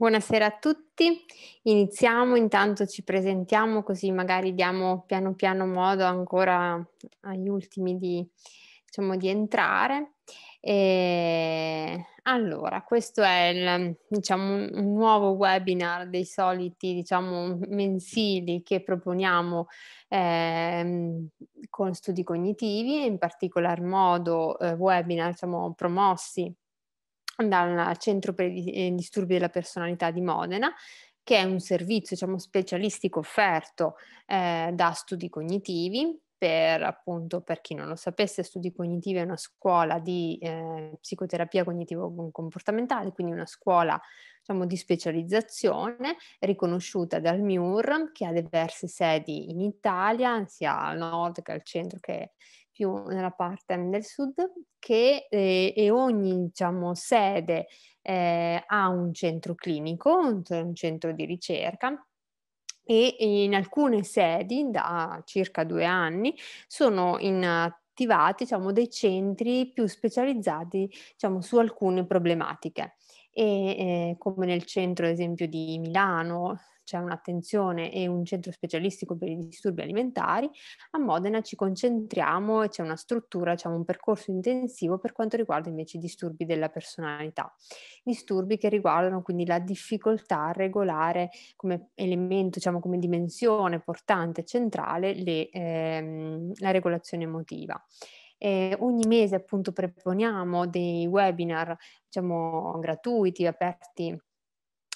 Buonasera a tutti, iniziamo, intanto ci presentiamo così magari diamo piano piano modo ancora agli ultimi di, diciamo, di entrare. E allora, questo è il, diciamo, un nuovo webinar dei soliti diciamo, mensili che proponiamo eh, con studi cognitivi, in particolar modo eh, webinar diciamo, promossi dal Centro per i eh, disturbi della personalità di Modena, che è un servizio diciamo, specialistico offerto eh, da studi cognitivi. Per, appunto, per chi non lo sapesse, Studi Cognitivi è una scuola di eh, psicoterapia cognitivo-comportamentale, quindi una scuola diciamo, di specializzazione riconosciuta dal MIUR, che ha diverse sedi in Italia, sia al nord che al centro che più nella parte del sud che, eh, e ogni diciamo, sede eh, ha un centro clinico, un, centro di ricerca e in alcune sedi da circa due anni sono in attivati diciamo, dei centri più specializzati diciamo, su alcune problematiche. E, eh, come nel centro, ad esempio, di Milano, c'è un'attenzione e un centro specialistico per i disturbi alimentari, a Modena ci concentriamo e c'è una struttura, c'è un percorso intensivo per quanto riguarda invece i disturbi della personalità, disturbi che riguardano quindi la difficoltà a regolare come elemento, diciamo come dimensione portante centrale le, ehm, la regolazione emotiva. Eh, ogni mese appunto proponiamo dei webinar diciamo gratuiti, aperti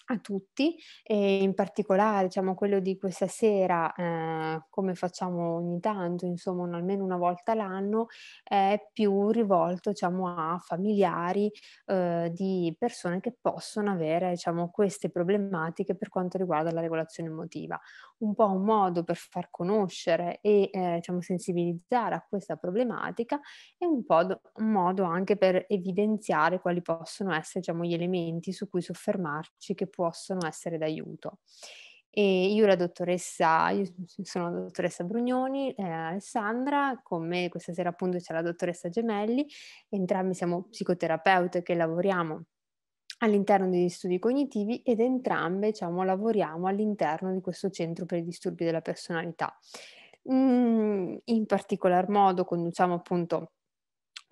a tutti e in particolare diciamo quello di questa sera eh, come facciamo ogni tanto insomma almeno una volta l'anno è più rivolto diciamo a familiari eh, di persone che possono avere diciamo queste problematiche per quanto riguarda la regolazione emotiva un po' un modo per far conoscere e eh, diciamo sensibilizzare a questa problematica e un po' do, un modo anche per evidenziare quali possono essere diciamo gli elementi su cui soffermarci che possono essere d'aiuto. E io e la dottoressa, io sono la dottoressa Brugnoni, eh, Alessandra, con me questa sera appunto c'è la dottoressa Gemelli, entrambi siamo psicoterapeute che lavoriamo all'interno degli studi cognitivi ed entrambe diciamo, lavoriamo all'interno di questo centro per i disturbi della personalità. Mm, in particolar modo conduciamo appunto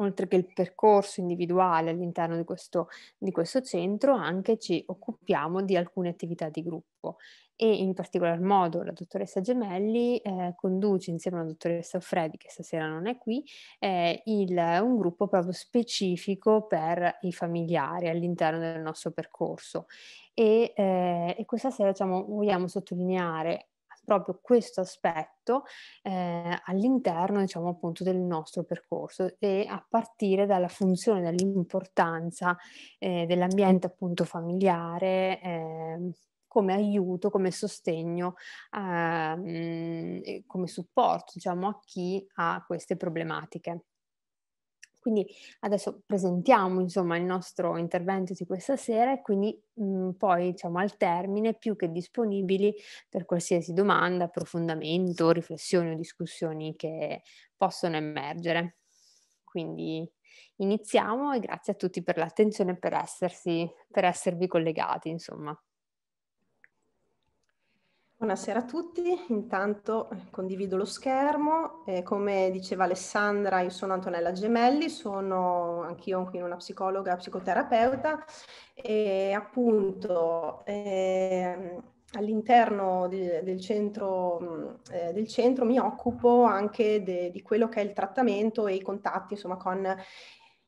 oltre che il percorso individuale all'interno di questo, di questo centro, anche ci occupiamo di alcune attività di gruppo e in particolar modo la dottoressa Gemelli eh, conduce insieme alla dottoressa Freddi, che stasera non è qui, eh, il, un gruppo proprio specifico per i familiari all'interno del nostro percorso. E, eh, e questa sera diciamo, vogliamo sottolineare proprio questo aspetto eh, all'interno, diciamo, appunto del nostro percorso e a partire dalla funzione, dall'importanza eh, dell'ambiente appunto familiare. Eh, come aiuto, come sostegno, eh, come supporto diciamo, a chi ha queste problematiche. Quindi adesso presentiamo insomma, il nostro intervento di questa sera e quindi mh, mm, poi diciamo, al termine più che disponibili per qualsiasi domanda, approfondimento, riflessioni o discussioni che possono emergere. Quindi iniziamo e grazie a tutti per l'attenzione e per, essersi, per esservi collegati insomma. Buonasera a tutti, intanto eh, condivido lo schermo. Eh, come diceva Alessandra, io sono Antonella Gemelli, sono anch'io qui una psicologa, psicoterapeuta e appunto eh, all'interno del, del, centro, mm, eh, del centro mi occupo anche de, di quello che è il trattamento e i contatti insomma, con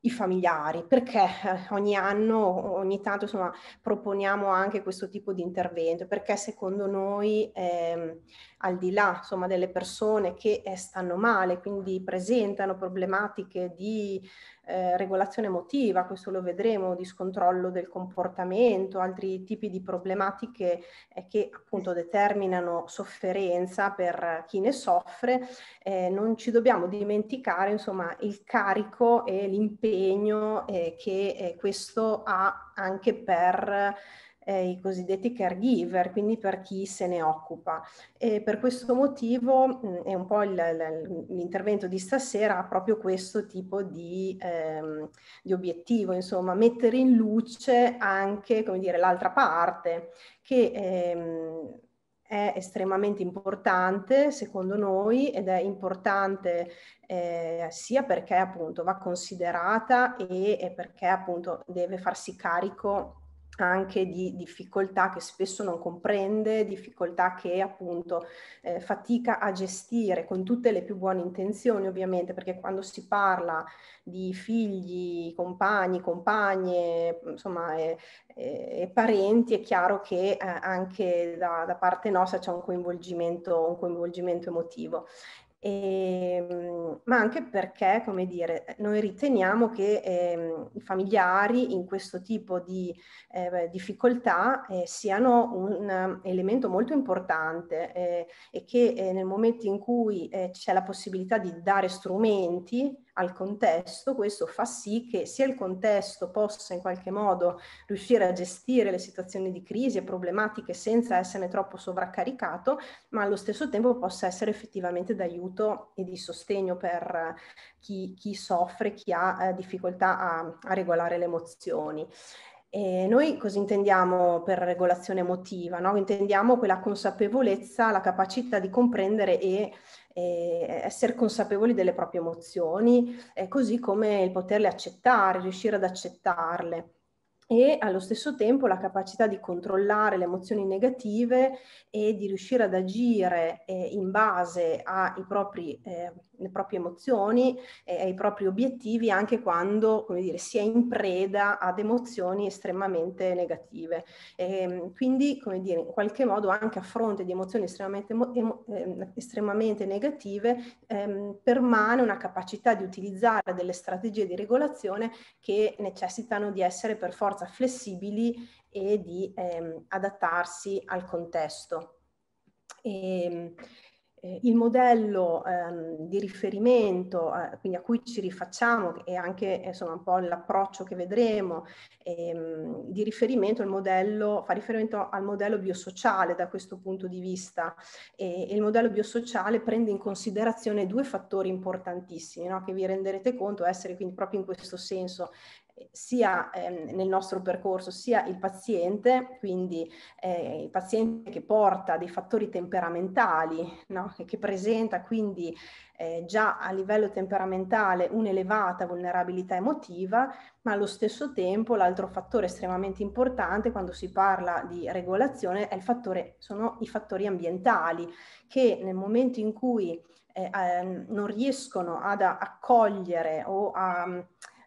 i familiari, perché eh, ogni anno, ogni tanto insomma, proponiamo anche questo tipo di intervento, perché secondo noi ehm, al di là insomma, delle persone che eh, stanno male, quindi presentano problematiche di eh, regolazione emotiva, questo lo vedremo, di scontrollo del comportamento, altri tipi di problematiche eh, che appunto determinano sofferenza per chi ne soffre, eh, non ci dobbiamo dimenticare insomma il carico e l'impegno eh, che eh, questo ha anche per eh, i cosiddetti caregiver, quindi per chi se ne occupa. E per questo motivo mh, mm, è un po' il, l'intervento di stasera ha proprio questo tipo di, ehm, di obiettivo, insomma, mettere in luce anche come dire, l'altra parte che ehm, è estremamente importante secondo noi ed è importante eh, sia perché appunto va considerata e, e perché appunto deve farsi carico anche di difficoltà che spesso non comprende, difficoltà che appunto eh, fatica a gestire con tutte le più buone intenzioni ovviamente, perché quando si parla di figli, compagni, compagne, insomma, e, e, e parenti, è chiaro che eh, anche da, da, parte nostra c'è un coinvolgimento, un coinvolgimento emotivo. E, ehm, ma anche perché, come dire, noi riteniamo che eh, i familiari in questo tipo di eh, difficoltà eh, siano un elemento molto importante eh, e che eh, nel momento in cui eh, c'è la possibilità di dare strumenti al contesto, questo fa sì che sia il contesto possa in qualche modo riuscire a gestire le situazioni di crisi e problematiche senza esserne troppo sovraccaricato, ma allo stesso tempo possa essere effettivamente d'aiuto e di sostegno per eh, chi, chi soffre, chi ha eh, difficoltà a, a regolare le emozioni. E noi cosa intendiamo per regolazione emotiva? No? Intendiamo quella consapevolezza, la capacità di comprendere e eh, essere consapevoli delle proprie emozioni, eh, così come il poterle accettare, riuscire ad accettarle e allo stesso tempo la capacità di controllare le emozioni negative e di riuscire ad agire eh, in base ai propri eh, le proprie emozioni e ai propri obiettivi anche quando come dire, si è in preda ad emozioni estremamente negative. E, ehm, quindi, come dire, in qualche modo anche a fronte di emozioni estremamente, emo, eh, estremamente negative ehm, permane una capacità di utilizzare delle strategie di regolazione che necessitano di essere per forza flessibili e di ehm, adattarsi al contesto. E, ehm, eh, il modello ehm, di riferimento eh, quindi a cui ci rifacciamo e anche eh, insomma, un po' l'approccio che vedremo ehm, di riferimento al modello, fa riferimento al modello biosociale da questo punto di vista e, e il modello biosociale prende in considerazione due fattori importantissimi no? che vi renderete conto essere quindi proprio in questo senso sia ehm, nel nostro percorso sia il paziente, quindi eh, il paziente che porta dei fattori temperamentali, no? che presenta quindi eh, già a livello temperamentale un'elevata vulnerabilità emotiva, ma allo stesso tempo l'altro fattore estremamente importante quando si parla di regolazione è il fattore, sono i fattori ambientali, che nel momento in cui eh, ehm, non riescono ad accogliere o a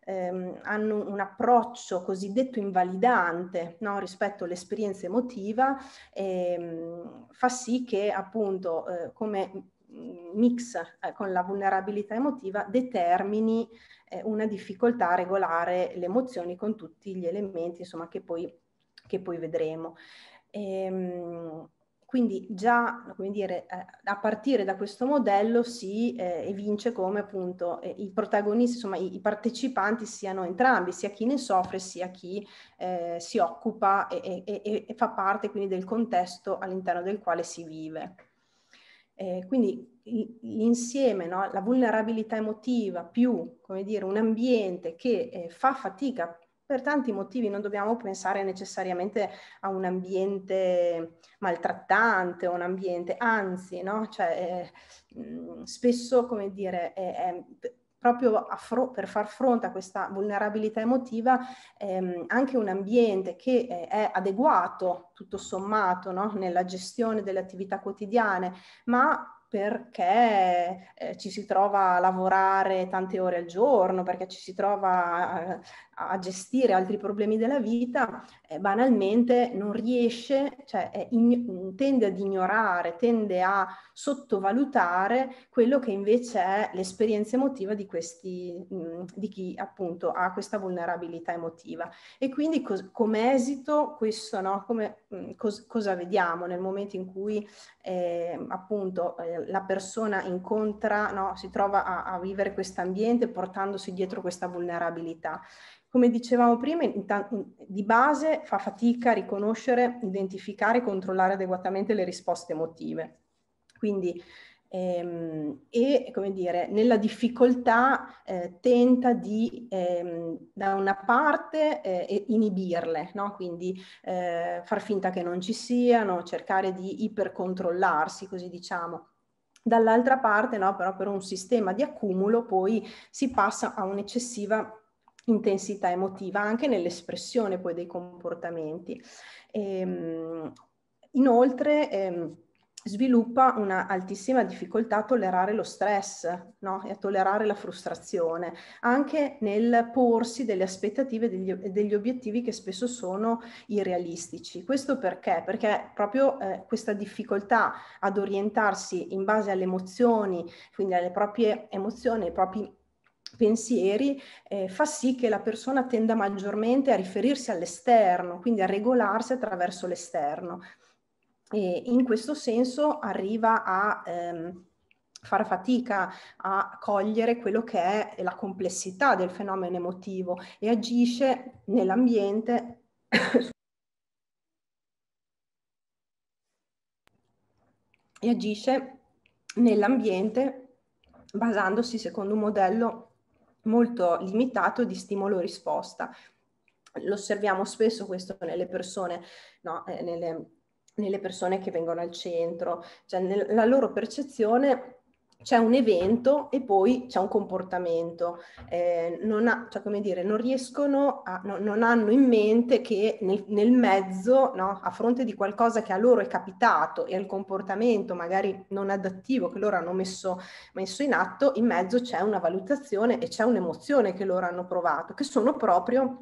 ehm, hanno un approccio cosiddetto invalidante no? rispetto all'esperienza emotiva, ehm, fa sì che appunto eh, come mm, mm, mix eh, con la vulnerabilità emotiva determini eh, una difficoltà a regolare le emozioni con tutti gli elementi insomma, che, poi, che poi vedremo. Ehm, quindi già, come dire, eh, a partire da questo modello si eh, evince come appunto eh, i protagonisti, insomma i, i, partecipanti siano entrambi, sia chi ne soffre sia chi eh, si occupa e, e, e, fa parte quindi del contesto all'interno del quale si vive. Eh, quindi l'insieme, no? la vulnerabilità emotiva più, come dire, un ambiente che eh, fa fatica per tanti motivi non dobbiamo pensare necessariamente a un ambiente maltrattante o un ambiente, anzi, no? cioè, eh, mm, spesso, come dire, è, è proprio fro- per far fronte a questa vulnerabilità emotiva, ehm, anche un ambiente che eh, è adeguato tutto sommato no? nella gestione delle attività quotidiane, ma perché eh, ci si trova a lavorare tante ore al giorno, perché ci si trova a gestire altri problemi della vita, eh, banalmente non riesce, cioè in, mm, tende ad ignorare, tende a sottovalutare quello che invece è l'esperienza emotiva di, questi, mh, mm, di chi appunto ha questa vulnerabilità emotiva. E quindi cos- come esito questo, no? come, mh, mm, cos- cosa vediamo nel momento in cui eh, appunto eh, la persona incontra, no? si trova a, a vivere questo ambiente portandosi dietro questa vulnerabilità? come dicevamo prima, di base fa fatica a riconoscere, identificare e controllare adeguatamente le risposte emotive. Quindi, ehm, e come dire, nella difficoltà eh, tenta di, ehm, da una parte, eh, inibirle, no? quindi eh, far finta che non ci siano, cercare di ipercontrollarsi, così diciamo. Dall'altra parte, no? però, per un sistema di accumulo poi si passa a un'eccessiva intensità emotiva anche nell'espressione poi dei comportamenti. E, ehm, inoltre ehm, sviluppa una altissima difficoltà a tollerare lo stress no? e a tollerare la frustrazione, anche nel porsi delle aspettative e degli, degli, obiettivi che spesso sono irrealistici. Questo perché? Perché proprio eh, questa difficoltà ad orientarsi in base alle emozioni, quindi alle proprie emozioni, ai propri pensieri eh, fa sì che la persona tenda maggiormente a riferirsi all'esterno, quindi a regolarsi attraverso l'esterno. E in questo senso arriva a ehm, far fatica a cogliere quello che è la complessità del fenomeno emotivo e agisce nell'ambiente. e agisce nell'ambiente basandosi secondo un modello molto limitato di stimolo-risposta. Lo osserviamo spesso questo nelle persone, no, eh, nelle, nelle persone che vengono al centro, cioè nella loro percezione c'è un evento e poi c'è un comportamento. Eh, non, ha, cioè, dire, non riescono a, no, non hanno in mente che nel, nel mezzo, no, a fronte di qualcosa che a loro è capitato e al comportamento magari non adattivo che loro hanno messo, messo in atto, in mezzo c'è una valutazione e c'è un'emozione che loro hanno provato, che sono proprio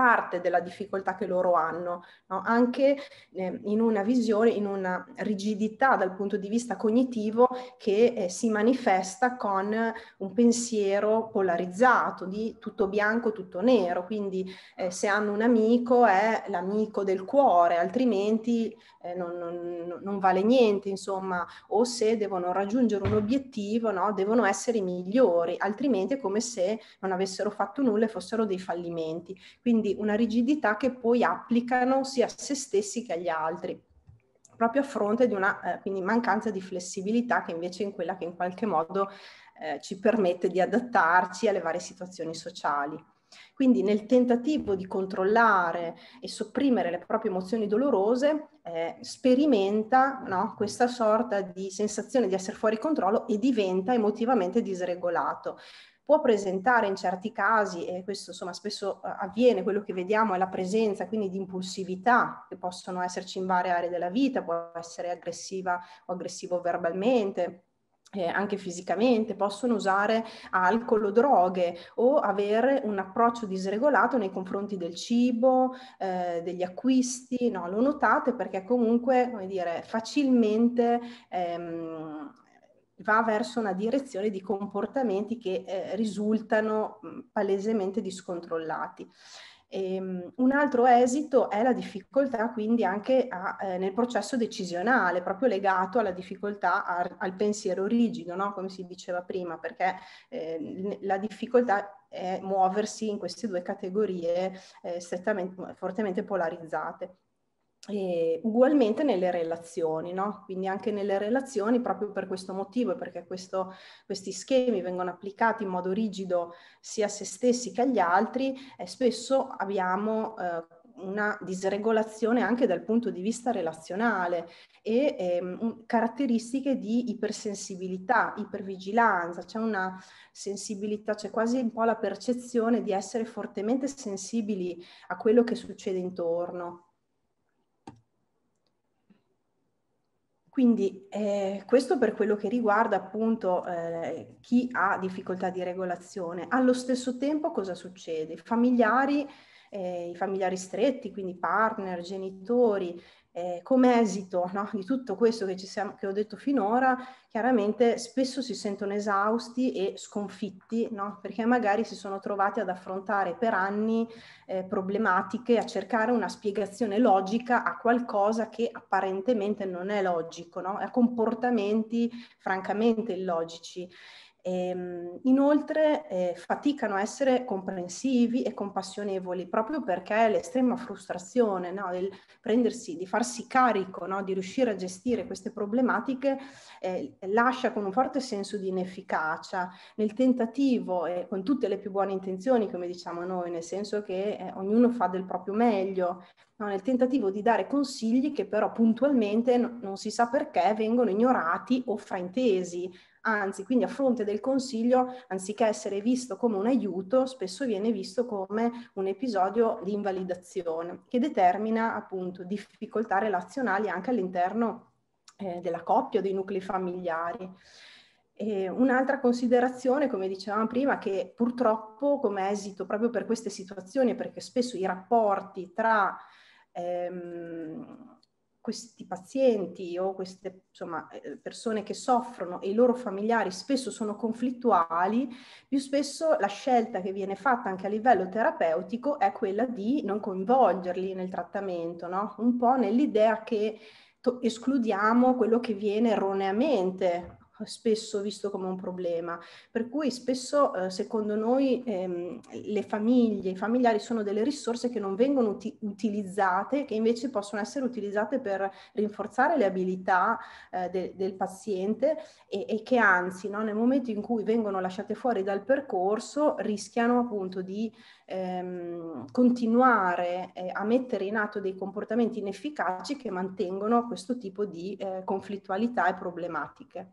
parte della difficoltà che loro hanno, no? anche eh, in una visione, in una rigidità dal punto di vista cognitivo che eh, si manifesta con un pensiero polarizzato di tutto bianco, tutto nero, quindi eh, se hanno un amico è l'amico del cuore, altrimenti eh, non, non, non, vale niente, insomma, o se devono raggiungere un obiettivo, no? devono essere migliori, altrimenti è come se non avessero fatto nulla e fossero dei fallimenti. Quindi quindi una rigidità che poi applicano sia a se stessi che agli altri proprio a fronte di una eh, mancanza di flessibilità che invece è quella che in qualche modo eh, ci permette di adattarci alle varie situazioni sociali. Quindi nel tentativo di controllare e sopprimere le proprie emozioni dolorose, eh, sperimenta no, questa sorta di sensazione di essere fuori controllo e diventa emotivamente disregolato può presentare in certi casi, e questo insomma spesso eh, avviene, quello che vediamo è la presenza quindi di impulsività che possono esserci in varie aree della vita, può essere aggressiva o aggressivo verbalmente, eh, anche fisicamente, possono usare alcol o droghe o avere un approccio disregolato nei confronti del cibo, eh, degli acquisti, no? lo notate perché comunque, come dire, facilmente ehm, va verso una direzione di comportamenti che eh, risultano palesemente discontrollati. E, ehm, un altro esito è la difficoltà quindi anche a, eh, nel processo decisionale, proprio legato alla difficoltà a, al pensiero rigido, no? come si diceva prima, perché eh, la difficoltà è muoversi in queste due categorie eh, fortemente polarizzate. E ugualmente nelle relazioni, no? quindi anche nelle relazioni proprio per questo motivo, perché questo, questi schemi vengono applicati in modo rigido sia a se stessi che agli altri e eh, spesso abbiamo eh, una disregolazione anche dal punto di vista relazionale e ehm, caratteristiche di ipersensibilità, ipervigilanza, c'è una sensibilità, c'è quasi un po' la percezione di essere fortemente sensibili a quello che succede intorno. Quindi eh, questo per quello che riguarda appunto eh, chi ha difficoltà di regolazione. Allo stesso tempo cosa succede? I familiari, eh, i familiari stretti, quindi partner, genitori, eh, come esito no? di tutto questo che, siamo, che, ho detto finora, chiaramente spesso si sentono esausti e sconfitti, no? perché magari si sono trovati ad affrontare per anni eh, problematiche, a cercare una spiegazione logica a qualcosa che apparentemente non è logico, no? a comportamenti francamente illogici. E, ehm, inoltre eh, faticano a essere comprensivi e compassionevoli proprio perché l'estrema frustrazione no, del prendersi, di farsi carico, no, di riuscire a gestire queste problematiche eh, lascia con un forte senso di inefficacia nel tentativo e eh, con tutte le più buone intenzioni, come diciamo noi, nel senso che eh, ognuno fa del proprio meglio, no, nel tentativo di dare consigli che però puntualmente non si sa perché vengono ignorati o fraintesi Anzi, quindi a fronte del consiglio, anziché essere visto come un aiuto, spesso viene visto come un episodio di invalidazione che determina appunto difficoltà relazionali anche all'interno eh, della coppia o dei nuclei familiari. E un'altra considerazione, come dicevamo prima, che purtroppo come esito proprio per queste situazioni, perché spesso i rapporti tra ehm, questi pazienti o queste insomma, eh, eh, persone che soffrono e i loro familiari spesso sono conflittuali, più spesso la scelta che viene fatta anche a livello terapeutico è quella di non coinvolgerli nel trattamento, no? un po' nell'idea che to- escludiamo quello che viene erroneamente spesso visto come un problema. Per cui spesso, eh, secondo noi, ehm, le famiglie, i familiari sono delle risorse che non vengono uti- utilizzate, che invece possono essere utilizzate per rinforzare le abilità eh, de- del paziente e-, e che anzi, no, nel momento in cui vengono lasciate fuori dal percorso, rischiano appunto di ehm, continuare eh, a mettere in atto dei comportamenti inefficaci che mantengono questo tipo di eh, conflittualità e problematiche.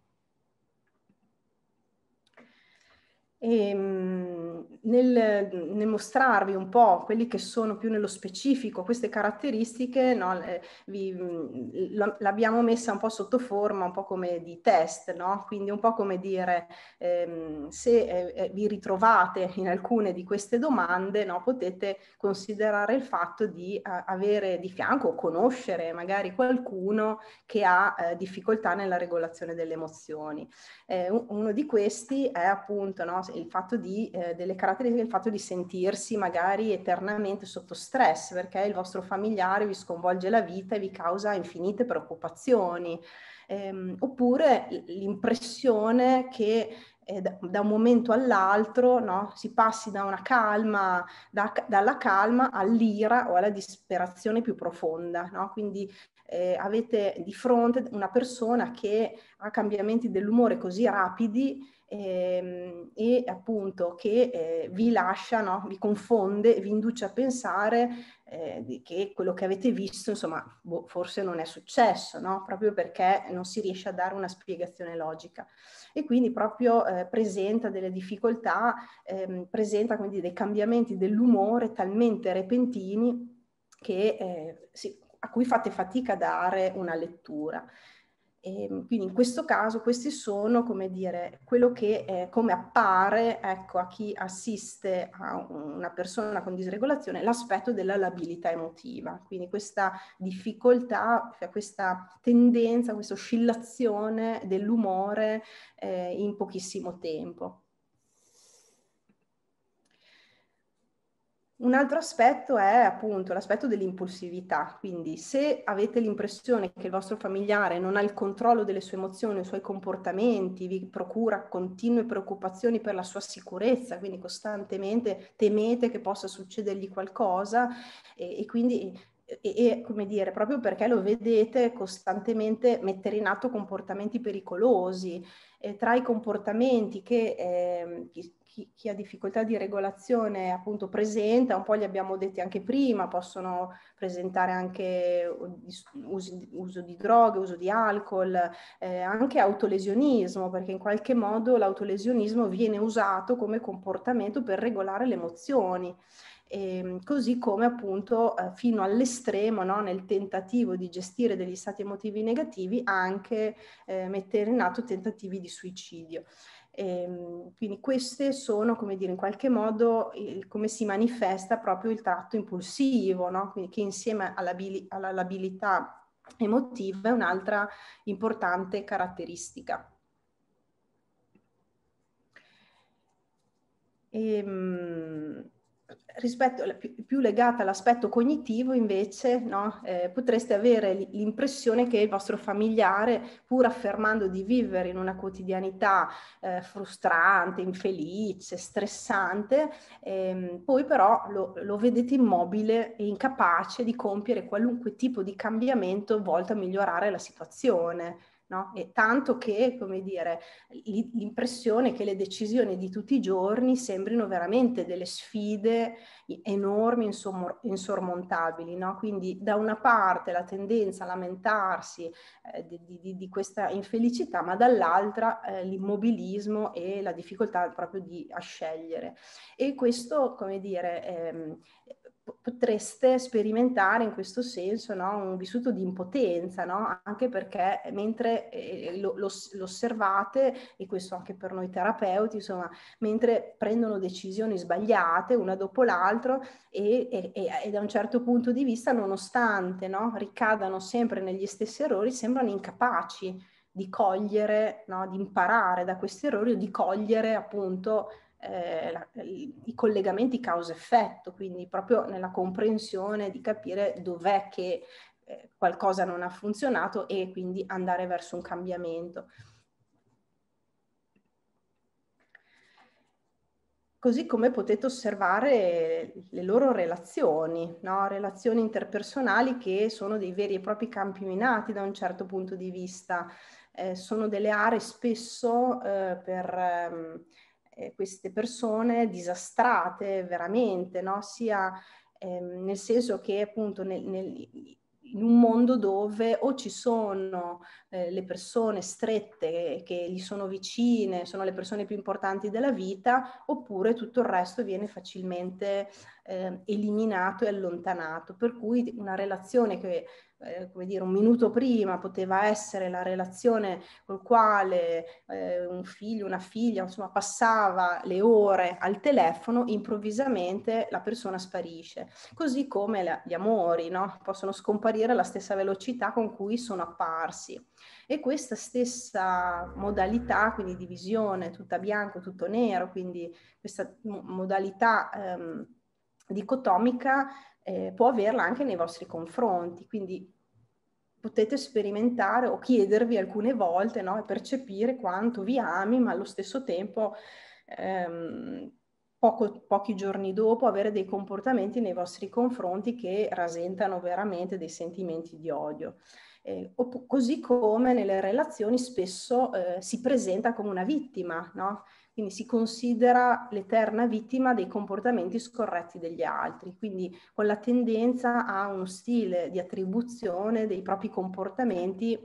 E ehm, nel, nel, mostrarvi un po' quelli che sono più nello specifico queste caratteristiche, no, eh, vi, mm, l'abbiamo messa un po' sotto forma, un po' come di test, no? quindi un po' come dire ehm, se eh, eh vi ritrovate in alcune di queste domande, no, potete considerare il fatto di a, eh, avere di fianco o conoscere magari qualcuno che ha eh, difficoltà nella regolazione delle emozioni. Eh, uno di questi è appunto no, il fatto di, eh, delle caratteristiche, il fatto di sentirsi magari eternamente sotto stress perché il vostro familiare vi sconvolge la vita e vi causa infinite preoccupazioni, ehm, oppure l'impressione che eh, da, da, un momento all'altro no? si passi da una calma, da, dalla calma all'ira o alla disperazione più profonda. No? Quindi eh, avete di fronte una persona che ha cambiamenti dell'umore così rapidi ehm, e appunto che eh, vi lascia, no? vi confonde, vi induce a pensare eh, che quello che avete visto, insomma, boh, forse non è successo, no? proprio perché non si riesce a dare una spiegazione logica. E quindi proprio eh, presenta delle difficoltà, ehm, presenta quindi dei cambiamenti dell'umore talmente repentini che, eh, sì, a cui fate fatica a dare una lettura. E ehm, quindi in questo caso questi sono, come dire, quello che eh, come appare ecco, a chi assiste a una persona con disregolazione l'aspetto della labilità emotiva, quindi questa difficoltà, cioè questa tendenza, questa oscillazione dell'umore eh, in pochissimo tempo. Un altro aspetto è appunto l'aspetto dell'impulsività, quindi se avete l'impressione che il vostro familiare non ha il controllo delle sue emozioni, i suoi comportamenti, vi procura continue preoccupazioni per la sua sicurezza, quindi costantemente temete che possa succedergli qualcosa e, e quindi e, e, come dire, proprio perché lo vedete costantemente mettere in atto comportamenti pericolosi, eh, tra i comportamenti che... Eh, chi, chi, ha difficoltà di regolazione appunto presenta, un po' li abbiamo detti anche prima, possono presentare anche uso, uso di droghe, uso di alcol, eh, anche autolesionismo, perché in qualche modo l'autolesionismo viene usato come comportamento per regolare le emozioni. E ehm, così come appunto eh, fino all'estremo no, nel tentativo di gestire degli stati emotivi negativi anche eh, mettere in atto tentativi di suicidio. E, ehm, quindi queste sono, come dire, in qualche modo il, come si manifesta proprio il tratto impulsivo, no? quindi che insieme alla labilità emotiva è un'altra importante caratteristica. E, ehm, rispetto, più legata all'aspetto cognitivo invece no? eh, potreste avere l'impressione che il vostro familiare pur affermando di vivere in una quotidianità eh, frustrante, infelice, stressante, ehm, poi però lo, lo, vedete immobile e incapace di compiere qualunque tipo di cambiamento volto a migliorare la situazione. No? E tanto che, come dire, l'impressione che le decisioni di tutti i giorni sembrino veramente delle sfide enormi, insormontabili. No? Quindi da una parte la tendenza a lamentarsi eh, di, di, di, questa infelicità, ma dall'altra eh, l'immobilismo e la difficoltà proprio di, a scegliere. E questo, come dire, ehm, potreste sperimentare in questo senso no? un vissuto di impotenza, no? anche perché mentre eh, lo, lo, lo, osservate, e questo anche per noi terapeuti, insomma, mentre prendono decisioni sbagliate una dopo l'altra e, e, e, e, da un certo punto di vista, nonostante no? ricadano sempre negli stessi errori, sembrano incapaci di cogliere, di imparare da questi errori o di cogliere appunto eh, la, i collegamenti causa-effetto, quindi proprio nella comprensione di capire dov'è che eh, qualcosa non ha funzionato e quindi andare verso un cambiamento. Così come potete osservare le loro relazioni, no? relazioni interpersonali che sono dei veri e propri campi minati da un certo punto di vista, eh, sono delle aree spesso eh, per... Ehm, eh, queste persone disastrate veramente, no? sia eh, nel senso che appunto nel, nel, in un mondo dove o ci sono eh, le persone strette che gli sono vicine, sono le persone più importanti della vita, oppure tutto il resto viene facilmente eh, eliminato e allontanato. Per cui una relazione che eh, come dire, un minuto prima poteva essere la relazione col quale eh, un figlio, una figlia, insomma, passava le ore al telefono, improvvisamente la persona sparisce. Così come la, gli amori, no? Possono scomparire alla stessa velocità con cui sono apparsi. E questa stessa modalità, quindi divisione tutta bianco, tutto nero, quindi questa modalità ehm, dicotomica eh, può averla anche nei vostri confronti, quindi potete sperimentare o chiedervi alcune volte no? e percepire quanto vi ami, ma allo stesso tempo ehm, poco, pochi giorni dopo avere dei comportamenti nei vostri confronti che rasentano veramente dei sentimenti di odio. Eh, così come nelle relazioni spesso eh, si presenta come una vittima, no? quindi si considera l'eterna vittima dei comportamenti scorretti degli altri, quindi con la tendenza a uno stile di attribuzione dei propri comportamenti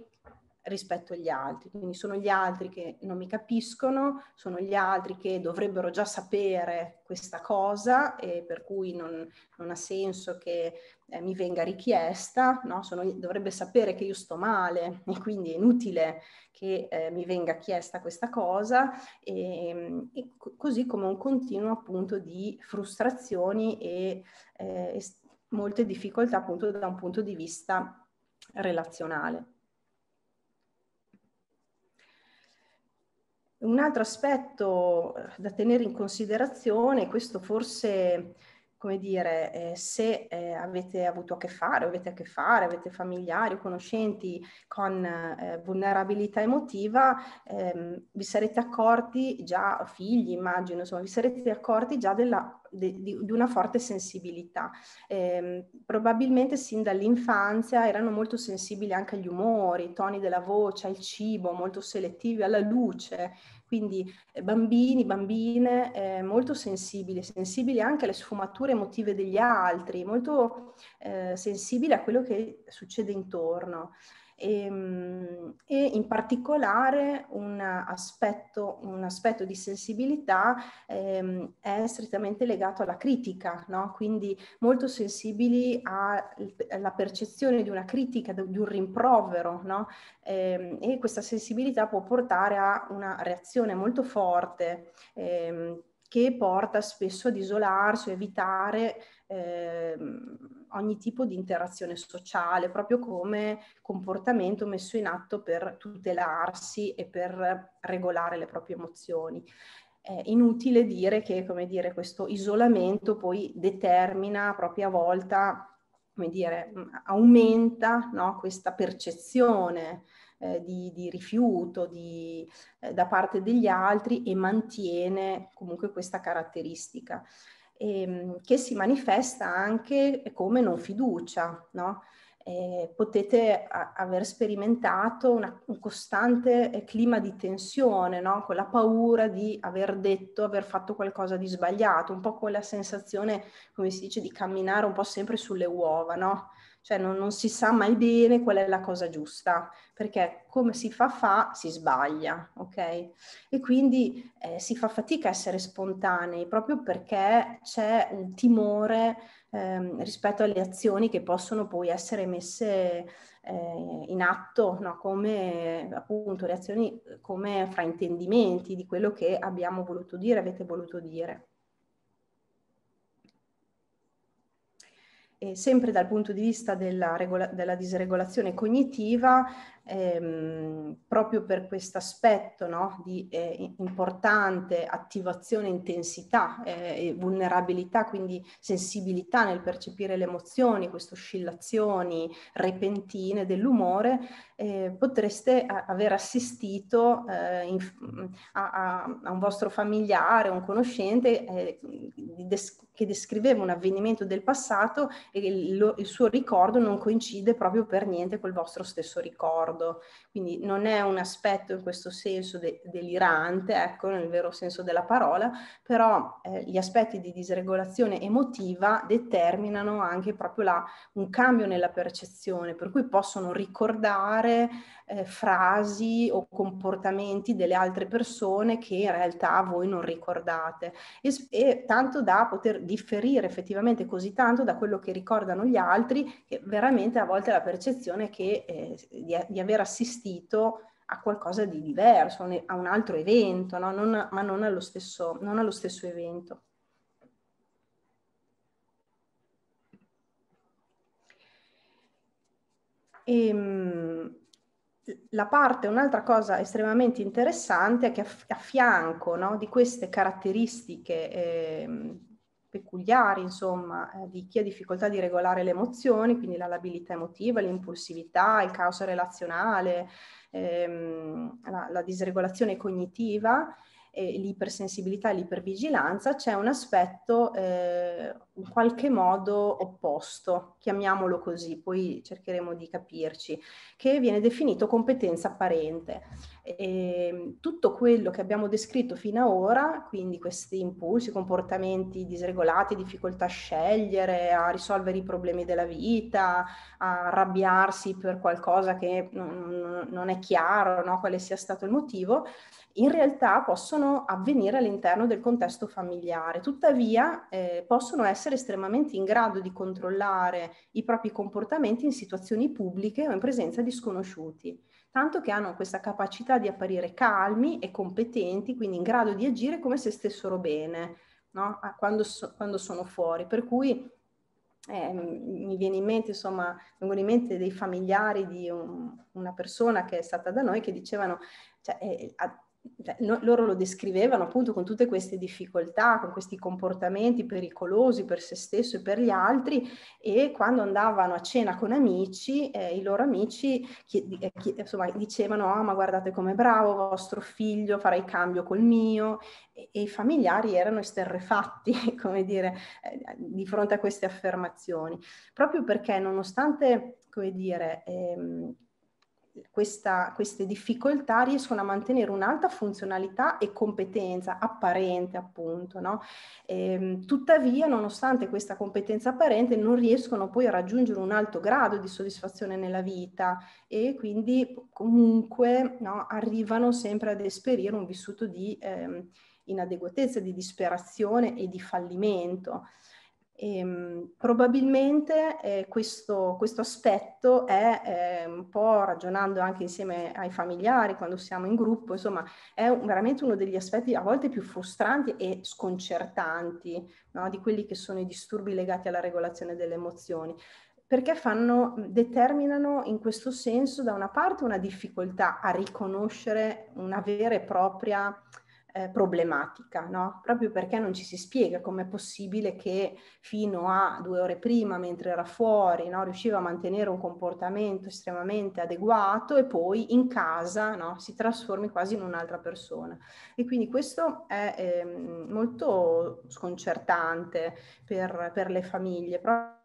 rispetto agli altri, quindi sono gli altri che non mi capiscono, sono gli altri che dovrebbero già sapere questa cosa e per cui non, non ha senso che eh, mi venga richiesta, no? sono, dovrebbe sapere che io sto male e quindi è inutile che eh, mi venga chiesta questa cosa, ehm, e, e così come un continuo appunto di frustrazioni e eh, molte difficoltà appunto da un punto di vista relazionale. Un altro aspetto eh, da tenere in considerazione, questo forse come dire, eh, se eh, avete avuto a che fare, avete a che fare, avete familiari o conoscenti con eh, vulnerabilità emotiva, ehm, vi sarete accorti già, figli immagino, insomma, vi sarete accorti già della, de, di, di, una forte sensibilità. Ehm, probabilmente sin dall'infanzia erano molto sensibili anche agli umori, i toni della voce, al cibo, molto selettivi alla luce, quindi eh, bambini, bambine eh, molto sensibili, sensibili anche alle sfumature emotive degli altri, molto eh, sensibili a quello che succede intorno e, ehm, e in particolare un aspetto, un aspetto di sensibilità ehm, è strettamente legato alla critica, no? quindi molto sensibili alla percezione di una critica, di un rimprovero no? e, ehm, e questa sensibilità può portare a una reazione molto forte ehm, che porta spesso ad isolarsi o evitare eh, ogni tipo di interazione sociale, proprio come comportamento messo in atto per tutelarsi e per regolare le proprie emozioni. È inutile dire che come dire, questo isolamento poi determina a propria volta, come dire, mm, aumenta no, questa percezione eh, di, di, rifiuto di, eh, da parte degli altri e mantiene comunque questa caratteristica ehm, che si manifesta anche come non fiducia, no? Eh, potete a- aver sperimentato una, un costante eh, clima di tensione, no? quella paura di aver detto, aver fatto qualcosa di sbagliato, un po' quella sensazione, come si dice, di camminare un po' sempre sulle uova, no? cioè non, non, si sa mai bene qual è la cosa giusta, perché come si fa fa si sbaglia, ok? E quindi eh, si fa fatica a essere spontanei proprio perché c'è un timore ehm, rispetto alle azioni che possono poi essere messe eh, in atto, no? come appunto reazioni come fraintendimenti di quello che abbiamo voluto dire, avete voluto dire. E sempre dal punto di vista della, regola- della disregolazione cognitiva, ehm, proprio per questo aspetto no? di eh, importante attivazione, intensità, eh, vulnerabilità, quindi sensibilità nel percepire le emozioni, queste oscillazioni repentine dell'umore, eh, potreste a- aver assistito eh, in, mm, a-, a, un vostro familiare, un conoscente eh, des- che descriveva un avvenimento del passato e il, lo- il suo ricordo non coincide proprio per niente col vostro stesso ricordo d'accordo. Quindi non è un aspetto in questo senso de- delirante, ecco, nel vero senso della parola, però eh, gli aspetti di disregolazione emotiva determinano anche proprio la, un cambio nella percezione, per cui possono ricordare eh, frasi o comportamenti delle altre persone che in realtà voi non ricordate e, e, tanto da poter differire effettivamente così tanto da quello che ricordano gli altri che veramente a volte la percezione che, eh, di, di, aver assistito a qualcosa di diverso, a un altro evento, no? non, ma non allo, stesso, non allo stesso evento. E, ehm, la parte, un'altra cosa estremamente interessante è che a, fianco no, di queste caratteristiche eh, peculiari, insomma, eh, di chi ha difficoltà di regolare le emozioni, quindi la labilità emotiva, l'impulsività, il caos relazionale, ehm, la, la disregolazione cognitiva, eh, l'ipersensibilità e l'ipervigilanza, c'è un aspetto eh, in qualche modo opposto, chiamiamolo così, poi cercheremo di capirci, che viene definito competenza apparente. E, ehm, tutto quello che abbiamo descritto fino ad ora, quindi questi impulsi, comportamenti disregolati, difficoltà a scegliere, a risolvere i problemi della vita, a arrabbiarsi per qualcosa che non, è chiaro no? quale sia stato il motivo, in realtà possono avvenire all'interno del contesto familiare, tuttavia eh, possono essere estremamente in grado di controllare i propri comportamenti in situazioni pubbliche o in presenza di sconosciuti, tanto che hanno questa capacità di apparire calmi e competenti, quindi in grado di agire come se stessero bene no? quando, so, quando sono fuori. Per cui eh, mi viene in mente, insomma, vengono in mente dei familiari di un, una persona che è stata da noi che dicevano, cioè, eh, cioè, no, loro lo descrivevano appunto con tutte queste difficoltà, con questi comportamenti pericolosi per se stesso e per gli altri e quando andavano a cena con amici, eh, i loro amici chi, eh, chi, insomma, dicevano ah ma guardate com'è bravo vostro figlio, farei cambio col mio e, e i familiari erano esterrefatti, come dire, eh, di fronte a queste affermazioni, proprio perché nonostante, come dire, ehm, questa, queste difficoltà riescono a mantenere un'alta funzionalità e competenza apparente appunto. No? E, ehm, tuttavia nonostante questa competenza apparente non riescono poi a raggiungere un alto grado di soddisfazione nella vita e quindi comunque no, arrivano sempre ad esperire un vissuto di eh, inadeguatezza, di disperazione e di fallimento. E, ehm, probabilmente eh, questo, questo, aspetto è eh, un po' ragionando anche insieme ai familiari quando siamo in gruppo, insomma, è un, veramente uno degli aspetti a volte più frustranti e sconcertanti no? di quelli che sono i disturbi legati alla regolazione delle emozioni perché fanno, determinano in questo senso da una parte una difficoltà a riconoscere una vera e propria eh, problematica, no? proprio perché non ci si spiega com'è possibile che fino a due ore prima, mentre era fuori, no? riusciva a mantenere un comportamento estremamente adeguato e poi in casa no? si trasformi quasi in un'altra persona. E quindi questo è eh, molto sconcertante per, per le famiglie. Proprio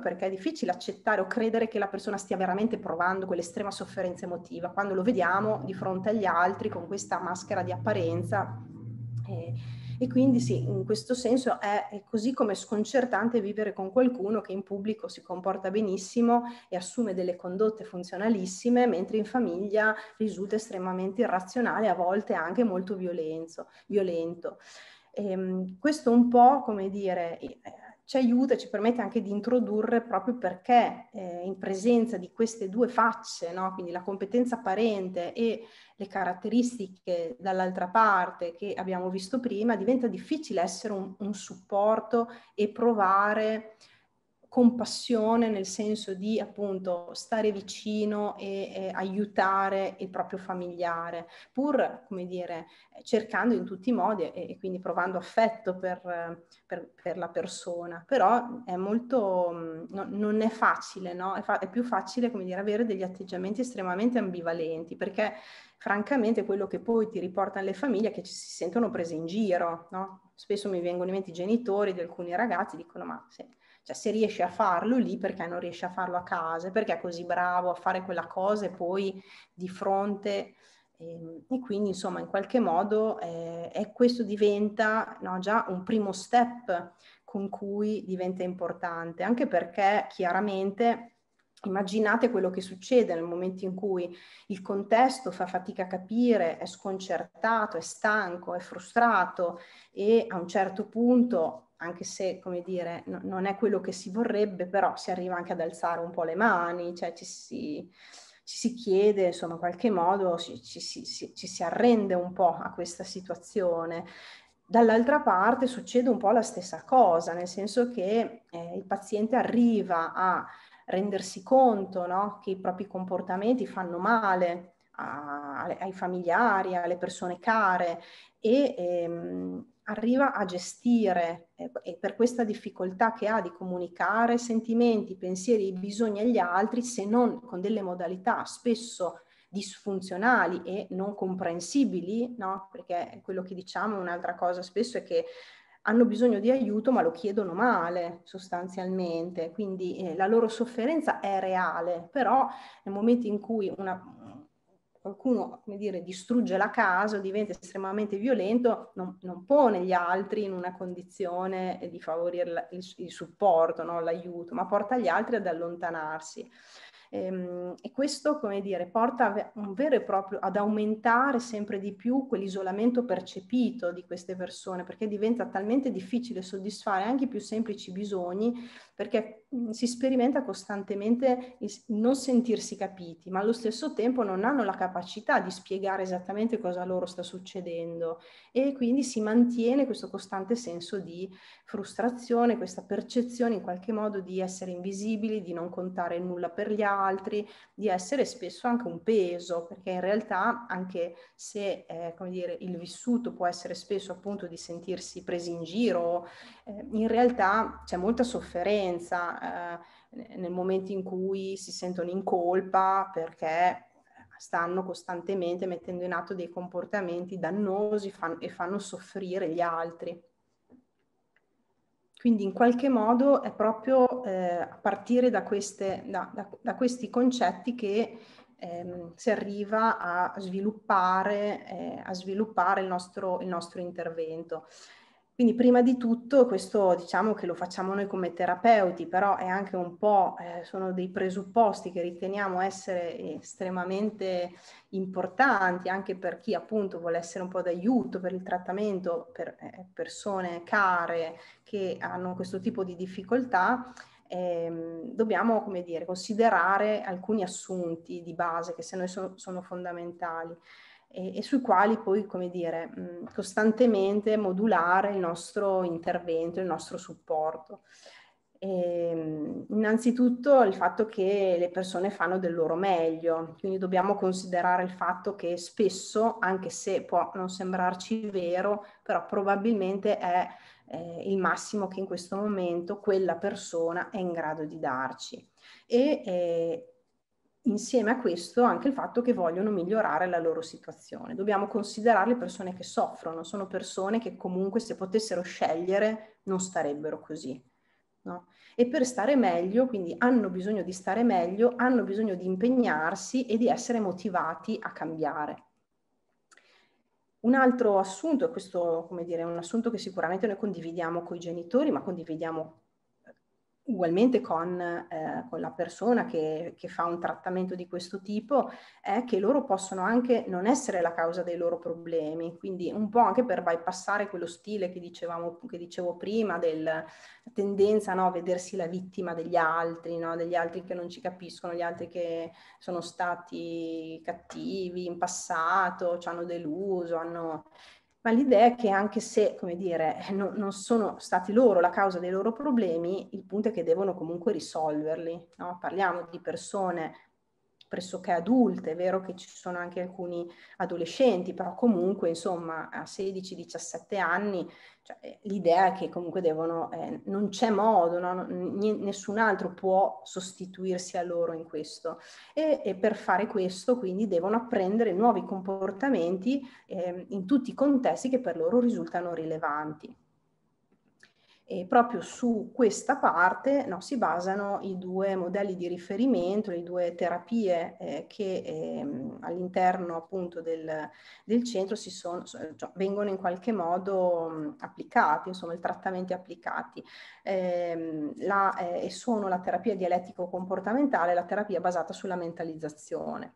perché è difficile accettare o credere che la persona stia veramente provando quell'estrema sofferenza emotiva quando lo vediamo di fronte agli altri con questa maschera di apparenza. Eh, e quindi sì, in questo senso è così come sconcertante vivere con qualcuno che in pubblico si comporta benissimo e assume delle condotte funzionalissime, mentre in famiglia risulta estremamente irrazionale, a volte anche molto violenzo, violento. E, ehm, questo un po', come dire, eh, ci aiuta, e ci permette anche di introdurre proprio perché eh, in presenza di queste due facce, no? quindi la competenza parente e le caratteristiche dall'altra parte che abbiamo visto prima, diventa difficile essere un, un supporto e provare compassione nel senso di appunto stare vicino e eh, aiutare il proprio familiare, pur come dire cercando in tutti i modi e, e quindi provando affetto per, per, per, la persona, però è molto, no, non è facile, no? è, fa- è più facile come dire avere degli atteggiamenti estremamente ambivalenti perché francamente quello che poi ti riportano le famiglie è che ci si sentono prese in giro, no? spesso mi vengono in mente i genitori di alcuni ragazzi, dicono ma se cioè se riesce a farlo lì, perché non riesce a farlo a casa? Perché è così bravo a fare quella cosa e poi di fronte... E, ehm, e quindi insomma in qualche modo eh, è, questo diventa no, già un primo step con cui diventa importante, anche perché chiaramente Immaginate quello che succede nel momento in cui il contesto fa fatica a capire, è sconcertato, è stanco, è frustrato e a un certo punto, anche se come dire, no, non è quello che si vorrebbe, però si arriva anche ad alzare un po' le mani, cioè ci si, ci si chiede, insomma, in qualche modo ci, ci, ci, ci si arrende un po' a questa situazione. Dall'altra parte succede un po' la stessa cosa, nel senso che eh, il paziente arriva a rendersi conto no? che i propri comportamenti fanno male a, ai familiari, alle persone care e ehm, arriva a gestire eh, per questa difficoltà che ha di comunicare sentimenti, pensieri, bisogni agli altri se non con delle modalità spesso disfunzionali e non comprensibili, no? perché quello che diciamo un'altra cosa spesso è che hanno bisogno di aiuto ma lo chiedono male sostanzialmente, quindi eh, la loro sofferenza è reale, però nel momento in cui una, qualcuno come dire, distrugge la casa o diventa estremamente violento, non, non, pone gli altri in una condizione eh, di favorire il, il supporto, no? l'aiuto, ma porta gli altri ad allontanarsi. Ehm, e, questo, come dire, porta proprio, ad aumentare sempre di più quell'isolamento percepito di queste persone, perché diventa talmente difficile soddisfare anche i più semplici bisogni, perché si sperimenta costantemente il non sentirsi capiti, ma allo stesso tempo non hanno la capacità di spiegare esattamente cosa loro sta succedendo e quindi si mantiene questo costante senso di frustrazione, questa percezione in qualche modo di essere invisibili, di non contare nulla per gli altri, di essere spesso anche un peso, perché in realtà anche se eh, come dire, il vissuto può essere spesso appunto di sentirsi presi in giro, eh, in realtà c'è molta sofferenza eh, nel momento in cui si sentono in colpa perché stanno costantemente mettendo in atto dei comportamenti dannosi fan- e fanno soffrire gli altri. Quindi in qualche modo è proprio eh, a partire da, queste, da, da, da questi concetti che ehm, si arriva a sviluppare, eh, a sviluppare il, nostro, il nostro intervento. Quindi prima di tutto questo diciamo che lo facciamo noi come terapeuti, però è anche un po', eh, sono dei presupposti che riteniamo essere estremamente importanti anche per chi appunto vuole essere un po' d'aiuto per il trattamento, per eh, persone care che hanno questo tipo di difficoltà. Ehm, dobbiamo come dire, considerare alcuni assunti di base che se noi so, sono fondamentali e, e sui quali poi, come dire, mh, mm, costantemente modulare il nostro intervento, il nostro supporto. E, ehm, innanzitutto il fatto che le persone fanno del loro meglio, quindi dobbiamo considerare il fatto che spesso, anche se può non sembrarci vero, però probabilmente è eh, il massimo che in questo momento quella persona è in grado di darci. E eh, insieme a questo anche il fatto che vogliono migliorare la loro situazione. Dobbiamo considerare le persone che soffrono, sono persone che comunque se potessero scegliere non starebbero così. No? E per stare meglio, quindi hanno bisogno di stare meglio, hanno bisogno di impegnarsi e di essere motivati a cambiare. Un altro assunto, e questo come dire, è un assunto che sicuramente noi condividiamo con i genitori, ma condividiamo ugualmente con, eh, con la persona che, che, fa un trattamento di questo tipo, è che loro possono anche non essere la causa dei loro problemi, quindi un po' anche per bypassare quello stile che, dicevamo, che dicevo prima, della tendenza no, a vedersi la vittima degli altri, no, degli altri che non ci capiscono, gli altri che sono stati cattivi in passato, ci hanno deluso, hanno ma l'idea è che anche se, come dire, eh, no, non sono stati loro la causa dei loro problemi, il punto è che devono comunque risolverli. No? Parliamo di persone pressoché adulte, è vero che ci sono anche alcuni adolescenti, però comunque insomma a 16-17 anni cioè, eh, l'idea è che comunque devono, eh, non c'è modo, no? N- nessun altro può sostituirsi a loro in questo e, e per fare questo quindi devono apprendere nuovi comportamenti eh, in tutti i contesti che per loro risultano rilevanti. E proprio su questa parte no, si basano i due modelli di riferimento, le due terapie eh, che ehm, all'interno appunto del, del centro sono, cioè, vengono in qualche modo mh, applicati, insomma i trattamenti applicati. Ehm, eh, e eh, eh, sono la terapia dialettico-comportamentale e la terapia basata sulla mentalizzazione.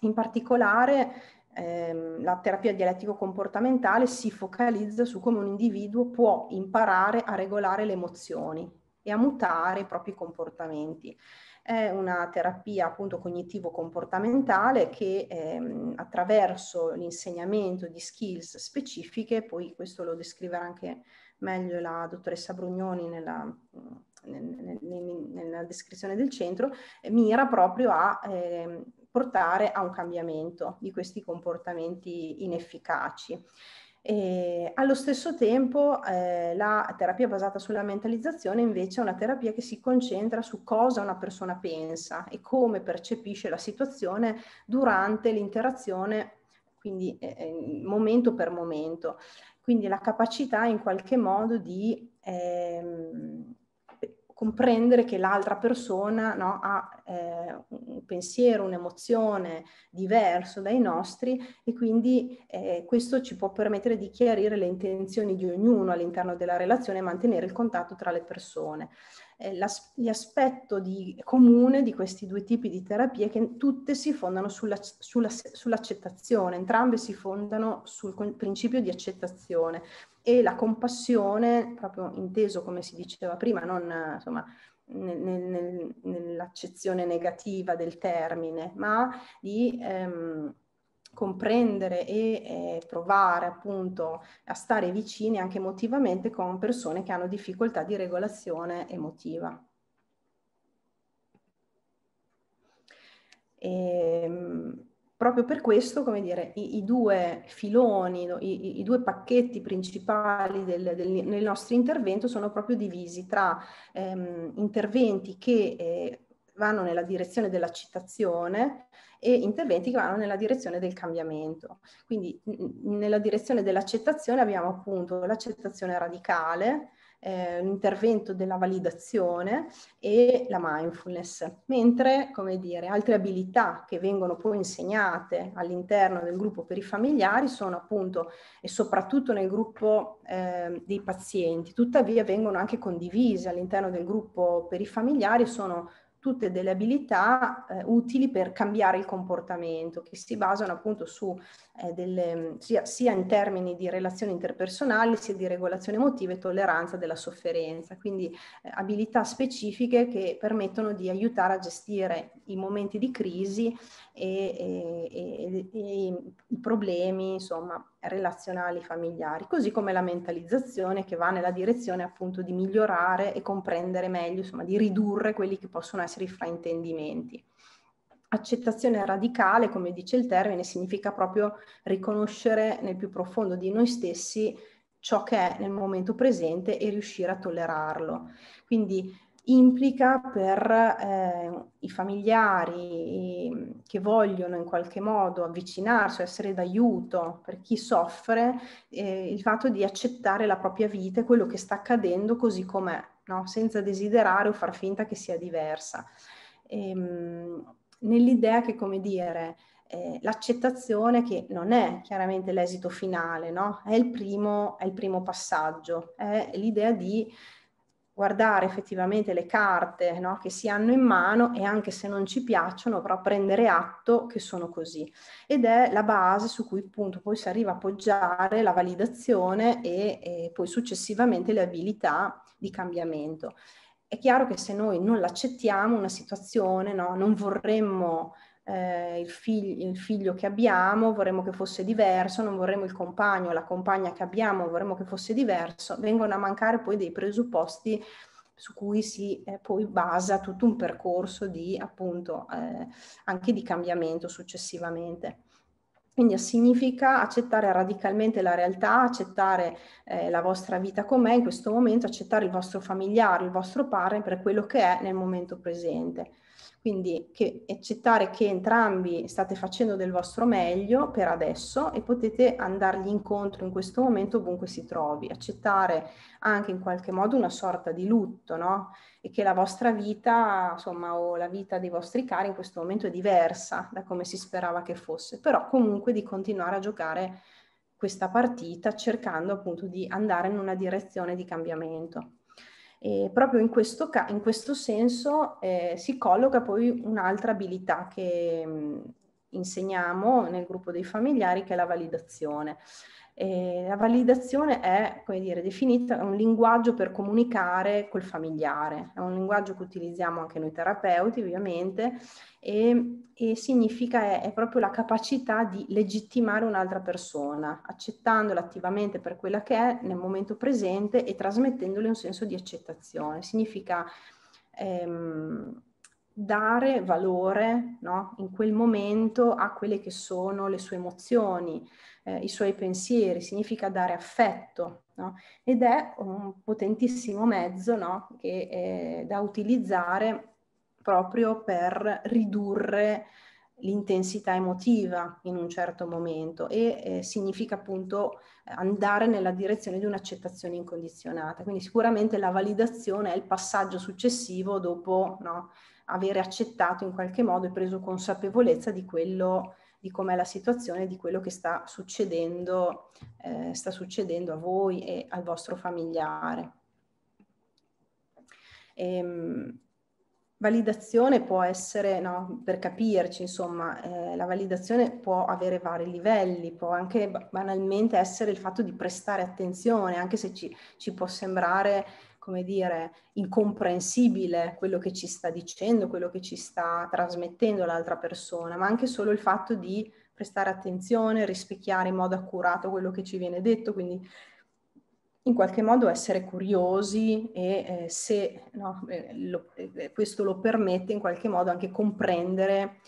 In particolare ehm, la terapia dialettico-comportamentale si focalizza su come un individuo può imparare a regolare le emozioni e a mutare i propri comportamenti. È una terapia appunto cognitivo-comportamentale che ehm, attraverso l'insegnamento di skills specifiche, poi questo lo descriverà anche meglio la dottoressa Brugnoni nella, nella descrizione del centro, mira proprio a eh, portare a un cambiamento di questi comportamenti inefficaci. E allo stesso tempo eh, la terapia basata sulla mentalizzazione invece è una terapia che si concentra su cosa una persona pensa e come percepisce la situazione durante l'interazione, quindi eh, eh momento per momento. Quindi la capacità in qualche modo di... Ehm, comprendere che l'altra persona no, ha eh, un pensiero, un'emozione diverso dai nostri e quindi eh, questo ci può permettere di chiarire le intenzioni di ognuno all'interno della relazione e mantenere il contatto tra le persone. Eh, l'as- l'aspetto di, comune di questi due tipi di terapie è che tutte si fondano sulla, sulla, sull'accettazione, entrambe si fondano sul principio di accettazione, e la compassione, proprio inteso come si diceva prima, non insomma, nel, nel, nell'accezione negativa del termine, ma di ehm, comprendere e eh, provare appunto a stare vicini anche emotivamente con persone che hanno difficoltà di regolazione emotiva. E, ehm, proprio per questo, come dire, i, i due filoni, no? I, i, due pacchetti principali del, del, del, nostro intervento sono proprio divisi tra ehm, interventi che eh, vanno nella direzione della citazione e interventi che vanno nella direzione del cambiamento. Quindi n- nella direzione dell'accettazione abbiamo appunto l'accettazione radicale, eh, un della validazione e la mindfulness, mentre come dire, altre abilità che vengono poi insegnate all'interno del gruppo per i familiari sono appunto e soprattutto nel gruppo eh, dei pazienti, tuttavia vengono anche condivise all'interno del gruppo per i familiari, sono tutte delle abilità eh, utili per cambiare il comportamento, che si basano appunto su eh, delle, sia, sia, in termini di relazioni interpersonali, sia di regolazione emotiva e tolleranza della sofferenza, quindi eh, abilità specifiche che permettono di aiutare a gestire i momenti di crisi e, e, e, e i problemi, insomma, relazionali familiari, così come la mentalizzazione che va nella direzione appunto di migliorare e comprendere meglio, insomma di ridurre quelli che possono essere i fraintendimenti. Accettazione radicale, come dice il termine, significa proprio riconoscere nel più profondo di noi stessi ciò che è nel momento presente e riuscire a tollerarlo. Quindi implica per eh, i familiari ehm, che vogliono in qualche modo avvicinarsi o essere d'aiuto per chi soffre, eh, il fatto di accettare la propria vita e quello che sta accadendo così com'è, no? senza desiderare o far finta che sia diversa. Ehm, nell'idea che, come dire, eh, l'accettazione che non è chiaramente l'esito finale, no? è, il primo, è il primo passaggio, è l'idea di guardare effettivamente le carte no, che si hanno in mano e anche se non ci piacciono, però prendere atto che sono così. Ed è la base su cui appunto poi si arriva a poggiare la validazione e, e poi successivamente le abilità di cambiamento. È chiaro che se noi non l'accettiamo una situazione, no, non vorremmo eh, il, fig- il, figlio che abbiamo, vorremmo che fosse diverso, non vorremmo il compagno, la compagna che abbiamo, vorremmo che fosse diverso, vengono a mancare poi dei presupposti su cui si eh, poi basa tutto un percorso di appunto eh, anche di cambiamento successivamente. Quindi significa accettare radicalmente la realtà, accettare eh, la vostra vita com'è in questo momento, accettare il vostro familiare, il vostro padre per quello che è nel momento presente. Quindi che, accettare che entrambi state facendo del vostro meglio per adesso e potete andargli incontro in questo momento ovunque si trovi, accettare anche in qualche modo una sorta di lutto, no? E che la vostra vita, insomma, o la vita dei vostri cari in questo momento è diversa da come si sperava che fosse, però comunque di continuare a giocare questa partita cercando appunto di andare in una direzione di cambiamento. E proprio in questo, ca- in questo senso eh, si colloca poi un'altra abilità che mh, mm, insegniamo nel gruppo dei familiari, che è la validazione. E la validazione è, come dire, definita un linguaggio per comunicare col familiare, è un linguaggio che utilizziamo anche noi terapeuti ovviamente e, e significa è, è, proprio la capacità di legittimare un'altra persona, accettandola attivamente per quella che è nel momento presente e trasmettendole un senso di accettazione. Significa ehm, dare valore no? in quel momento a quelle che sono le sue emozioni eh, i suoi pensieri, significa dare affetto no? ed è un potentissimo mezzo no? che, è da utilizzare proprio per ridurre l'intensità emotiva in un certo momento e eh, significa appunto andare nella direzione di un'accettazione incondizionata. Quindi sicuramente la validazione è il passaggio successivo dopo no, aver accettato in qualche modo e preso consapevolezza di quello di com'è la situazione, di quello che sta succedendo, eh, sta succedendo a voi e al vostro familiare. Ehm, validazione può essere, no, per capirci, insomma, eh, la validazione può avere vari livelli, può anche banalmente essere il fatto di prestare attenzione, anche se ci, ci può sembrare come dire, incomprensibile quello che ci sta dicendo, quello che ci sta trasmettendo l'altra persona, ma anche solo il fatto di prestare attenzione, rispecchiare in modo accurato quello che ci viene detto, quindi in qualche modo essere curiosi e eh, se no, eh, lo, eh, questo lo permette in qualche modo anche comprendere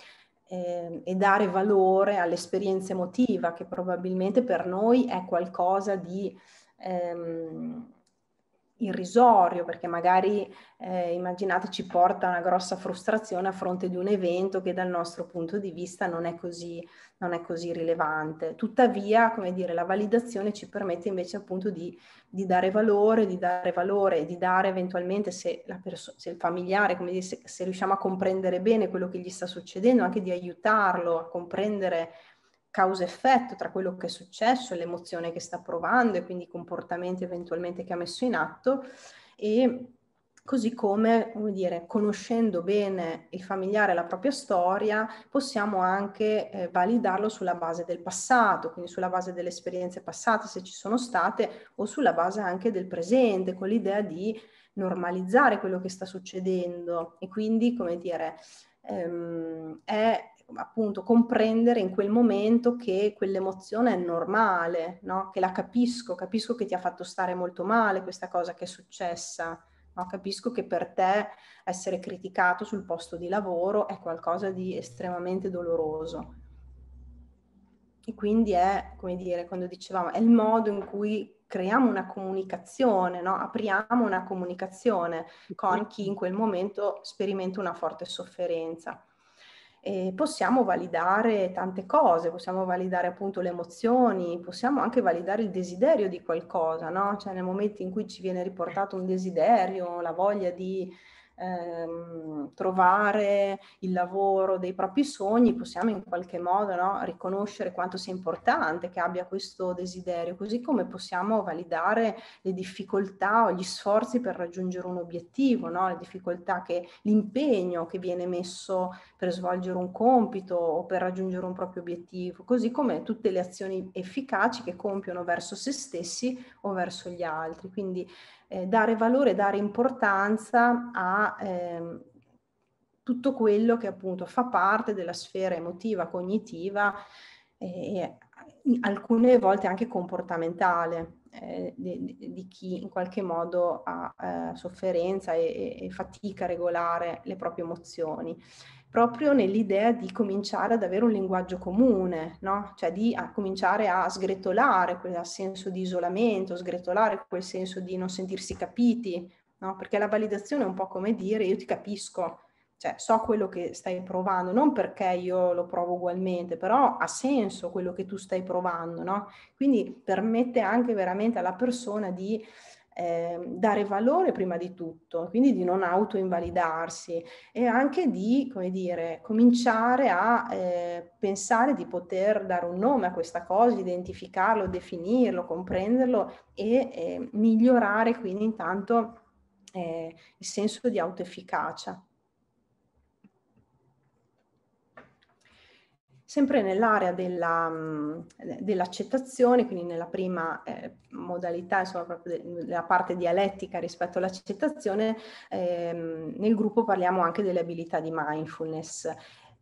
ehm, e dare valore all'esperienza emotiva che probabilmente per noi è qualcosa di... Ehm, irrisorio, perché magari eh, immaginate ci porta una grossa frustrazione a fronte di un evento che dal nostro punto di vista non è così, non è così rilevante. Tuttavia, come dire, la validazione ci permette invece appunto di, di dare valore, di dare valore, di dare eventualmente se, perso- se il familiare, come dire, se, se riusciamo a comprendere bene quello che gli sta succedendo, anche di aiutarlo a comprendere causa-effetto tra quello che è successo, e l'emozione che sta provando e quindi i comportamenti eventualmente che ha messo in atto e così come, come dire, conoscendo bene il familiare e la propria storia, possiamo anche eh, validarlo sulla base del passato, quindi sulla base delle esperienze passate se ci sono state o sulla base anche del presente, con l'idea di normalizzare quello che sta succedendo e quindi, come dire, ehm, è appunto comprendere in quel momento che quell'emozione è normale, no? che la capisco, capisco che ti ha fatto stare molto male questa cosa che è successa, no? capisco che per te essere criticato sul posto di lavoro è qualcosa di estremamente doloroso. E quindi è, come dire, quando dicevamo, è il modo in cui creiamo una comunicazione, no? apriamo una comunicazione con chi in quel momento sperimenta una forte sofferenza e possiamo validare tante cose, possiamo validare appunto le emozioni, possiamo anche validare il desiderio di qualcosa, no? Cioè nel momento in cui ci viene riportato un desiderio, la voglia di ehm, trovare il lavoro dei propri sogni, possiamo in qualche modo no, riconoscere quanto sia importante che abbia questo desiderio, così come possiamo validare le difficoltà o gli sforzi per raggiungere un obiettivo, no? le difficoltà che l'impegno che viene messo per svolgere un compito o per raggiungere un proprio obiettivo, così come tutte le azioni efficaci che compiono verso se stessi o verso gli altri. Quindi eh, dare valore, dare importanza a eh, tutto quello che appunto fa parte della sfera emotiva, cognitiva eh, e alcune volte anche comportamentale eh, di, di, chi in qualche modo ha eh, sofferenza e, e fatica a regolare le proprie emozioni proprio nell'idea di cominciare ad avere un linguaggio comune, no? cioè di a cominciare a sgretolare quel senso di isolamento, sgretolare quel senso di non sentirsi capiti, no? perché la validazione è un po' come dire io ti capisco, cioè so quello che stai provando, non perché io lo provo ugualmente, però ha senso quello che tu stai provando, no? quindi permette anche veramente alla persona di eh, dare valore prima di tutto, quindi di non autoinvalidarsi e anche di, come dire, cominciare a eh, pensare di poter dare un nome a questa cosa, identificarlo, definirlo, comprenderlo e eh, migliorare quindi intanto eh, il senso di autoefficacia. sempre nell'area della, eh, dell'accettazione, quindi nella prima eh, modalità, insomma proprio nella parte dialettica rispetto all'accettazione, ehm, nel gruppo parliamo anche delle abilità di mindfulness.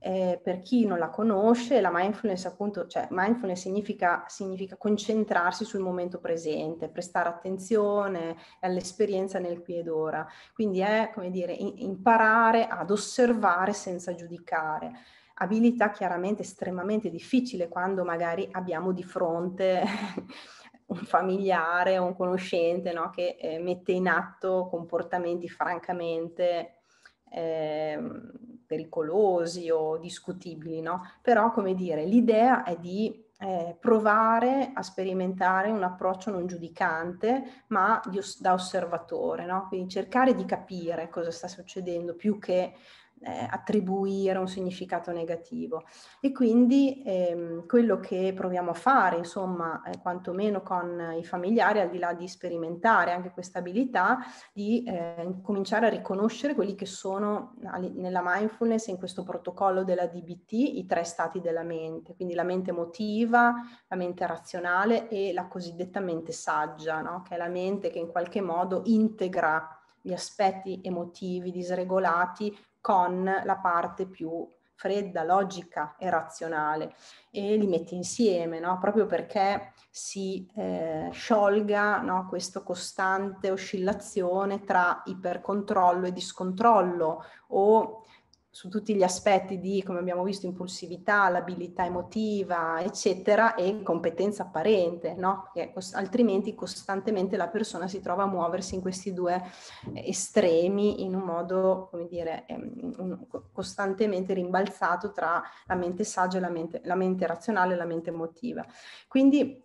Eh, per chi non la conosce, la mindfulness appunto, cioè mindfulness significa, significa concentrarsi sul momento presente, prestare attenzione all'esperienza nel qui ed ora. Quindi è, come dire, in, imparare ad osservare senza giudicare abilità chiaramente estremamente difficile quando magari abbiamo di fronte un familiare o un conoscente no? che eh, mette in atto comportamenti francamente eh, pericolosi o discutibili, no? Però, come dire, l'idea è di eh, provare a sperimentare un approccio non giudicante, ma di, da osservatore, no? Quindi cercare di capire cosa sta succedendo più che eh, attribuire un significato negativo. E quindi ehm, quello che proviamo a fare, insomma, eh, quantomeno con i familiari, al di là di sperimentare anche questa abilità, di eh, cominciare a riconoscere quelli che sono nella mindfulness, in questo protocollo della DBT, i tre stati della mente, quindi la mente emotiva, la mente razionale e la cosiddetta mente saggia, no? che è la mente che in qualche modo integra gli aspetti emotivi disregolati con la parte più fredda, logica e razionale e li metti insieme, no? proprio perché si eh, sciolga no? questa costante oscillazione tra ipercontrollo e discontrollo o su tutti gli aspetti di, come abbiamo visto, impulsività, l'abilità emotiva, eccetera, e competenza apparente, no? cost- altrimenti costantemente la persona si trova a muoversi in questi due eh, estremi in un modo, come dire, um, un, costantemente rimbalzato tra la mente saggia e la mente, la mente razionale e la mente emotiva. Quindi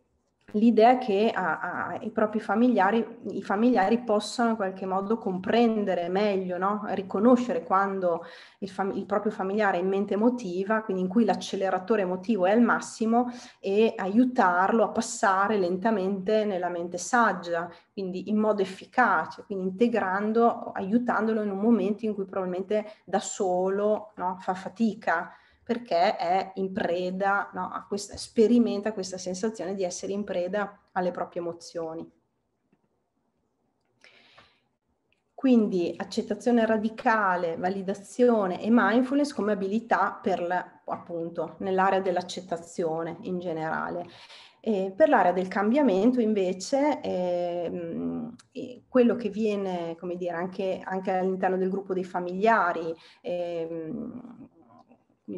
l'idea che a, a, i propri familiari, i familiari, possano in qualche modo comprendere meglio, no? riconoscere quando il, fam- il, proprio familiare è in mente emotiva, quindi in cui l'acceleratore emotivo è al massimo e aiutarlo a passare lentamente nella mente saggia, quindi in modo efficace, quindi integrando, aiutandolo in un momento in cui probabilmente da solo no? fa fatica perché è in preda, no, questa, sperimenta questa sensazione di essere in preda alle proprie emozioni. Quindi accettazione radicale, validazione e mindfulness come abilità per appunto nell'area dell'accettazione in generale. E per l'area del cambiamento invece eh, quello che viene come dire, anche, anche all'interno del gruppo dei familiari, eh,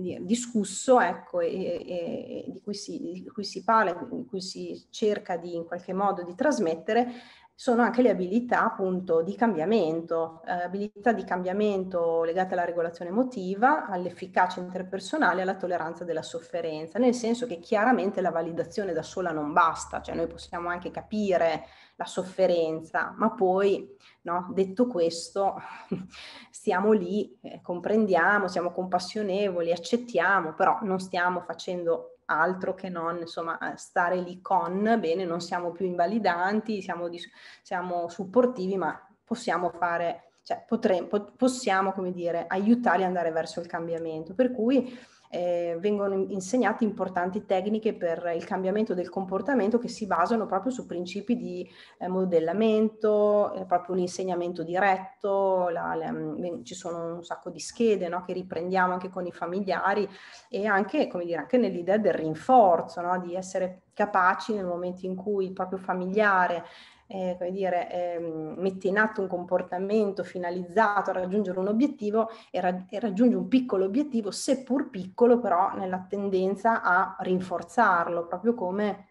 dire, eh, discusso ecco, e, e di, cui si, di, cui si, parla, di cui si cerca di, in qualche modo di trasmettere, sono anche le abilità appunto di cambiamento, eh, abilità di cambiamento legate alla regolazione emotiva, all'efficacia interpersonale alla tolleranza della sofferenza, nel senso che chiaramente la validazione da sola non basta, cioè noi possiamo anche capire la sofferenza, ma poi, no, detto questo, stiamo lì, eh, comprendiamo, siamo compassionevoli, accettiamo, però non stiamo facendo altro che non insomma, eh, stare lì con, bene, non siamo più invalidanti, siamo, dis- siamo supportivi, ma possiamo fare, cioè potremmo, possiamo, come dire, aiutarli ad andare verso il cambiamento. Per cui eh, vengono insegnate importanti tecniche per il cambiamento del comportamento che si basano proprio su principi di eh, modellamento, eh, proprio un insegnamento diretto, la, la, mm, ci sono un sacco di schede no, che riprendiamo anche con i familiari e anche, come dire, anche nell'idea del rinforzo, no, di essere capaci nel momento in cui il proprio familiare eh, come dire, eh, mette in atto un comportamento finalizzato a raggiungere un obiettivo e, ra- e, raggiunge un piccolo obiettivo, seppur piccolo, però nella tendenza a rinforzarlo, proprio come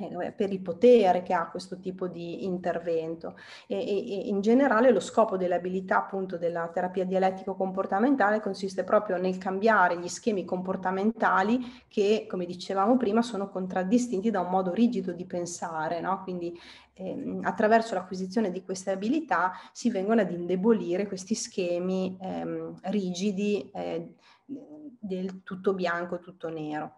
eh, per il potere che ha questo tipo di intervento e, e, in generale lo scopo dell'abilità appunto della terapia dialettico comportamentale consiste proprio nel cambiare gli schemi comportamentali che come dicevamo prima sono contraddistinti da un modo rigido di pensare no? quindi eh, attraverso l'acquisizione di queste abilità si vengono ad indebolire questi schemi ehm, rigidi eh, del tutto bianco tutto nero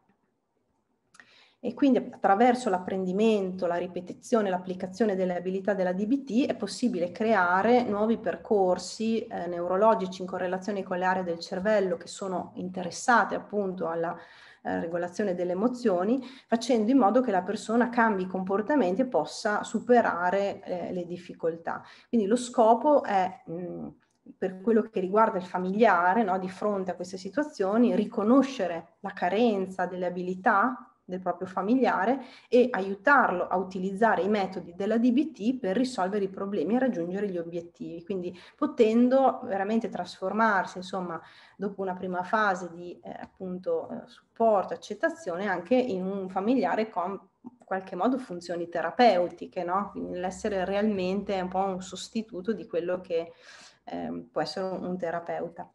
e quindi attraverso l'apprendimento, la ripetizione, l'applicazione delle abilità della DBT è possibile creare nuovi percorsi eh, neurologici in correlazione con le aree del cervello che sono interessate appunto alla eh, regolazione delle emozioni, facendo in modo che la persona cambi comportamenti e possa superare eh, le difficoltà. Quindi lo scopo è... Mh, per quello che riguarda il familiare, no, di fronte a queste situazioni, riconoscere la carenza delle abilità del proprio familiare e aiutarlo a utilizzare i metodi della DBT per risolvere i problemi e raggiungere gli obiettivi, quindi potendo veramente trasformarsi, insomma, dopo una prima fase di eh, appunto eh, supporto, accettazione, anche in un familiare con qualche modo funzioni terapeutiche, no? l'essere realmente un po' un sostituto di quello che eh, può essere un terapeuta.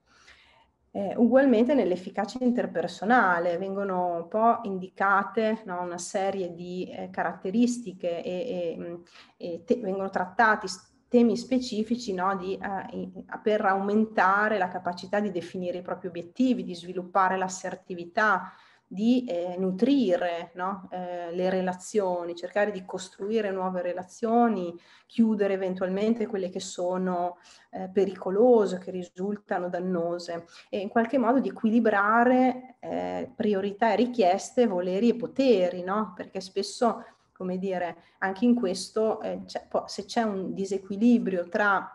Eh, ugualmente nell'efficacia interpersonale vengono un po' indicate no, una serie di eh, caratteristiche e, e, mm, e te- vengono trattati temi specifici no, di, uh, per aumentare la capacità di definire i propri obiettivi, di sviluppare l'assertività, di eh, nutrire no? eh, le relazioni, cercare di costruire nuove relazioni, chiudere eventualmente quelle che sono eh, pericolose, che risultano dannose e in qualche modo di equilibrare eh, priorità e richieste, voleri e poteri, no? perché spesso, come dire, anche in questo, eh, c'è, se c'è un disequilibrio tra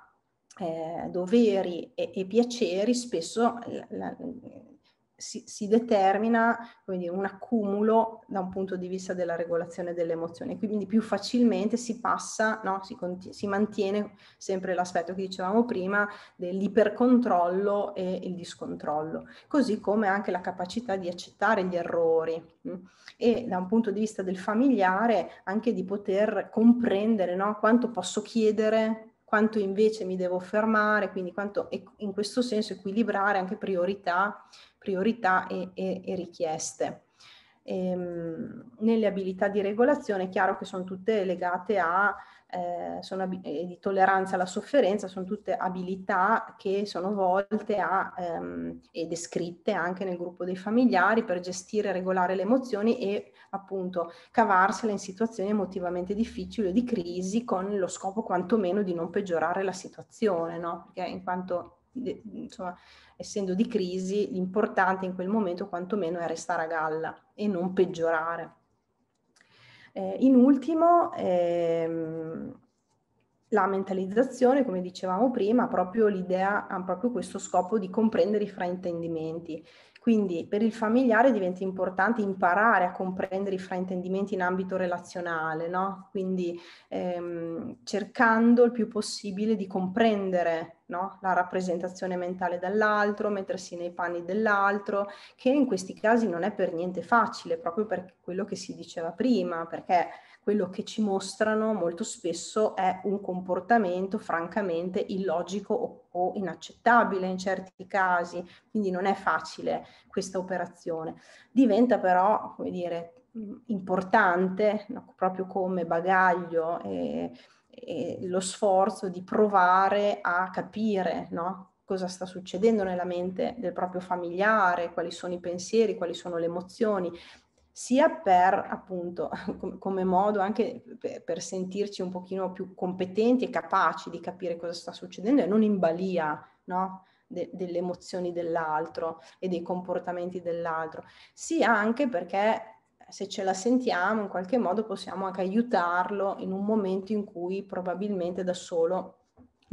eh, doveri e, e, piaceri, spesso la, la, si, si determina dire, un accumulo da un punto di vista della regolazione delle emozioni, quindi più facilmente si passa, no? si, conti- si, mantiene sempre l'aspetto che dicevamo prima dell'ipercontrollo e il discontrollo, così come anche la capacità di accettare gli errori mm. e da un punto di vista del familiare anche di poter comprendere no? quanto posso chiedere quanto invece mi devo fermare, quindi quanto in questo senso equilibrare anche priorità priorità e, e, e richieste. Ehm, nelle abilità di regolazione è chiaro che sono tutte legate a eh, sono ab- eh, di tolleranza alla sofferenza, sono tutte abilità che sono volte a ehm, e descritte anche nel gruppo dei familiari per gestire e regolare le emozioni e appunto cavarsele in situazioni emotivamente difficili o di crisi con lo scopo quantomeno di non peggiorare la situazione, no? Perché in quanto insomma essendo di crisi, l'importante in quel momento quantomeno è restare a galla e non peggiorare. Eh, in ultimo, ehm, la mentalizzazione, come dicevamo prima, proprio l'idea ha proprio questo scopo di comprendere i fraintendimenti quindi per il familiare diventa importante imparare a comprendere i fraintendimenti in ambito relazionale, no? quindi ehm, cercando il più possibile di comprendere no? la rappresentazione mentale dell'altro, mettersi nei panni dell'altro, che in questi casi non è per niente facile, proprio per quello che si diceva prima, perché quello che ci mostrano molto spesso è un comportamento francamente illogico o, o inaccettabile in certi casi, quindi non è facile questa operazione. Diventa però, come dire, importante no? proprio come bagaglio e, e, lo sforzo di provare a capire no? cosa sta succedendo nella mente del proprio familiare, quali sono i pensieri, quali sono le emozioni sia per appunto come modo anche per sentirci un pochino più competenti e capaci di capire cosa sta succedendo e non in balia no? De, delle emozioni dell'altro e dei comportamenti dell'altro, sia anche perché se ce la sentiamo in qualche modo possiamo anche aiutarlo in un momento in cui probabilmente da solo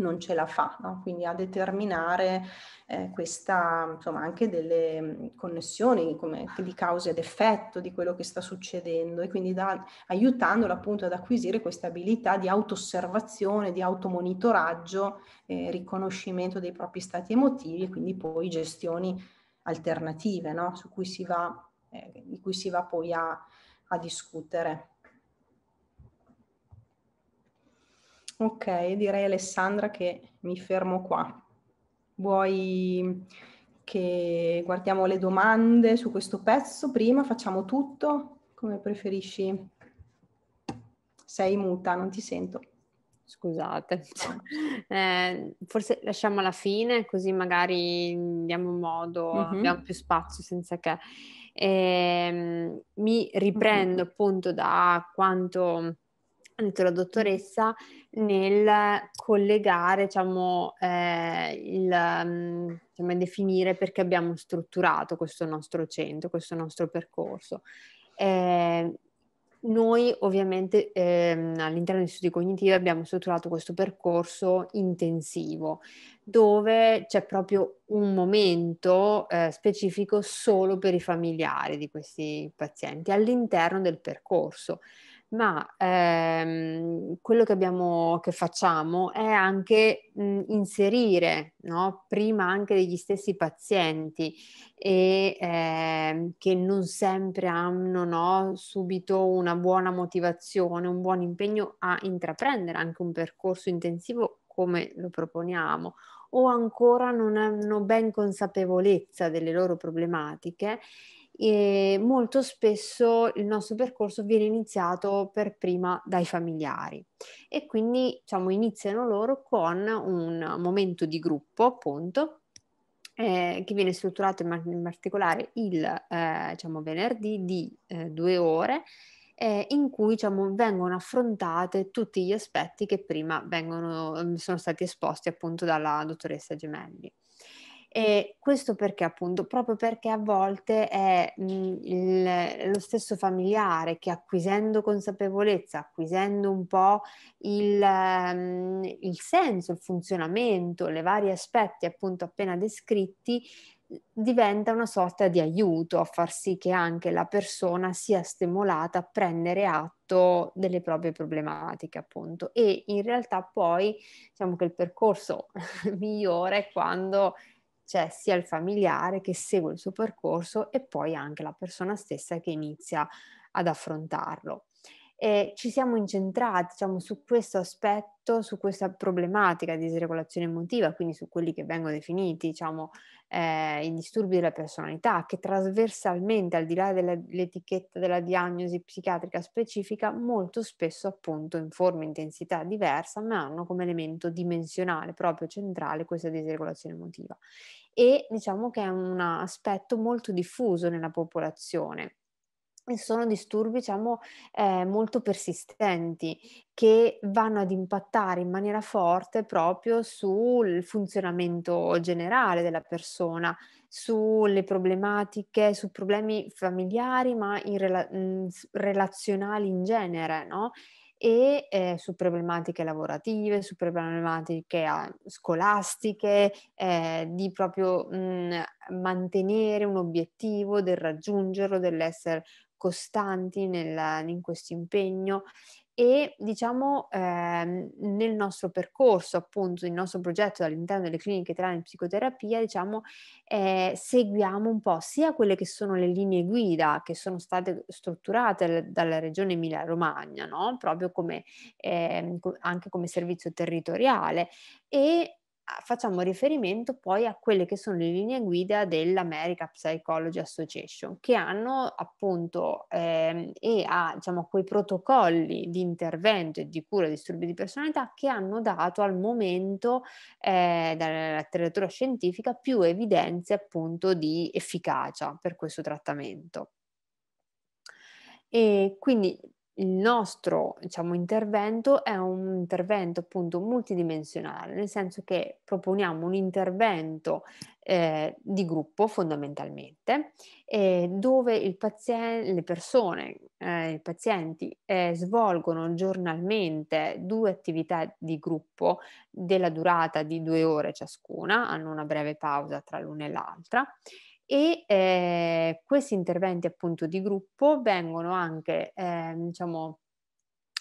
non ce la fa, no? quindi a determinare eh, questa, insomma, anche delle connessioni come, di causa ed effetto di quello che sta succedendo e quindi da, aiutandolo appunto ad acquisire questa abilità di autoosservazione, di automonitoraggio, eh, riconoscimento dei propri stati emotivi e quindi poi gestioni alternative no? Su cui si va, eh, di cui si va poi a, a discutere. Ok, direi Alessandra che mi fermo qua. Vuoi che guardiamo le domande su questo pezzo prima? Facciamo tutto come preferisci? Sei muta, non ti sento. Scusate, eh, forse lasciamo alla fine così magari diamo modo, mm-hmm. abbiamo più spazio senza che... Eh, mi mhm. riprendo mm-hmm. appunto da quanto ha detto la dottoressa, nel collegare, diciamo, eh, il, mm, diciamo, definire perché abbiamo strutturato questo nostro centro, questo nostro percorso. Eh, noi ovviamente ehm, all'interno di studi cognitivi abbiamo strutturato questo percorso intensivo dove c'è proprio un momento eh, specifico solo per i familiari di questi pazienti all'interno del percorso ma ehm, quello che, abbiamo, che, facciamo è anche mh, mhmm, inserire no? prima anche degli stessi pazienti e ehm, che non sempre hanno no, subito una buona motivazione, un buon impegno a intraprendere anche un percorso intensivo come lo proponiamo o ancora non hanno ben consapevolezza delle loro problematiche e molto spesso il nostro percorso viene iniziato per prima dai familiari e quindi diciamo, iniziano loro con un momento di gruppo appunto eh, che viene strutturato in, in particolare il eh, diciamo, venerdì di eh, due ore eh, in cui diciamo, vengono affrontate tutti gli aspetti che prima vengono, ehm, sono stati esposti appunto dalla dottoressa Gemelli. E questo perché appunto? Proprio perché a volte è mh, mhmm, il, lo stesso familiare che acquisendo consapevolezza, acquisendo un po' il, mh, mhmm, il senso, il funzionamento, le varie aspetti appunto appena descritti, diventa una sorta di aiuto a far sì che anche la persona sia stimolata a prendere atto delle proprie problematiche, appunto. E in realtà poi diciamo che il percorso migliore è quando cioè sia il familiare che segue il suo percorso e poi anche la persona stessa che inizia ad affrontarlo e ci siamo incentrati diciamo, su questo aspetto, su questa problematica di disregolazione emotiva, quindi su quelli che vengono definiti diciamo, eh, i disturbi della personalità, che trasversalmente, al di là dell'etichetta della diagnosi psichiatrica specifica, molto spesso appunto in forma e intensità diversa, ma hanno come elemento dimensionale proprio centrale questa disregolazione emotiva. E diciamo che è un aspetto molto diffuso nella popolazione sono disturbi diciamo, eh, molto persistenti che vanno ad impattare in maniera forte proprio sul funzionamento generale della persona, sulle problematiche, su problemi familiari ma in rela- mm, relazionali in genere, no? e eh, su problematiche lavorative, su problematiche eh, scolastiche, eh, di proprio mh, mm, mantenere un obiettivo, del raggiungerlo, dell'essere costanti nel, in questo impegno e diciamo ehm, nel nostro percorso appunto il nostro progetto all'interno delle cliniche italiane di psicoterapia diciamo eh, seguiamo un po' sia quelle che sono le linee guida che sono state strutturate dalla regione Emilia Romagna no? proprio come eh, anche come servizio territoriale e facciamo riferimento poi a quelle che sono le linee guida dell'America Psychology Association, che hanno appunto ehm, e a diciamo, quei protocolli di intervento e di cura dei disturbi di personalità che hanno dato al momento eh, dalla letteratura scientifica più evidenze appunto di efficacia per questo trattamento. E quindi il nostro diciamo, intervento è un intervento appunto multidimensionale, nel senso che proponiamo un intervento eh, di gruppo fondamentalmente, eh, dove pazien- le persone, eh, i pazienti eh, svolgono giornalmente due attività di gruppo della durata di due ore ciascuna, hanno una breve pausa tra l'una e l'altra e eh, questi interventi appunto di gruppo vengono anche eh, diciamo,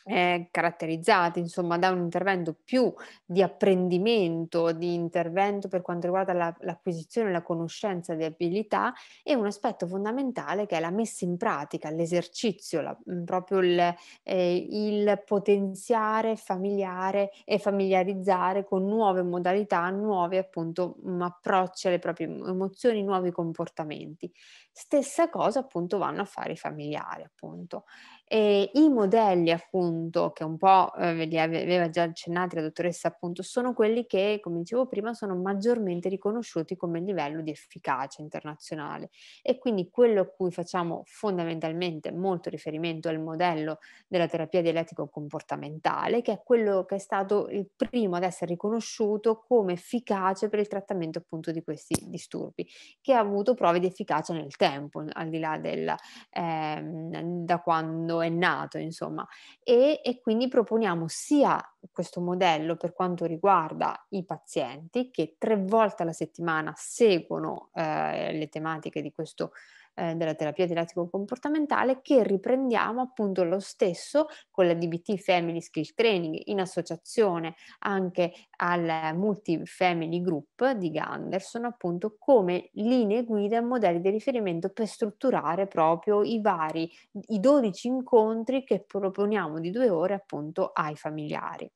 eh, caratterizzati insomma da un intervento più di apprendimento, di intervento per quanto riguarda la, l'acquisizione, la conoscenza di abilità e un aspetto fondamentale che è la messa in pratica, l'esercizio, la, mm, proprio il, eh, il potenziare familiare e familiarizzare con nuove modalità, nuovi appunto mm, approcci alle proprie emozioni, nuovi comportamenti. Stessa cosa appunto vanno a fare i familiari appunto. E I modelli appunto che un po' eh, li aveva già accennati la dottoressa appunto sono quelli che come dicevo prima sono maggiormente riconosciuti come livello di efficacia internazionale e quindi quello a cui facciamo fondamentalmente molto riferimento è il modello della terapia dialettico-comportamentale che è quello che è stato il primo ad essere riconosciuto come efficace per il trattamento appunto di questi disturbi che ha avuto prove di efficacia nel tempo tempo, al di là del, eh, da quando è nato, insomma. E, e quindi proponiamo sia questo modello per quanto riguarda i pazienti che tre volte alla settimana seguono eh, le tematiche di questo eh, della terapia didattico-comportamentale che riprendiamo appunto lo stesso con la DBT Family Skill Training in associazione anche al Multi Family Group di Ganderson appunto come linee guida e modelli di riferimento per strutturare proprio i vari, i 12 incontri che proponiamo di due ore appunto ai familiari.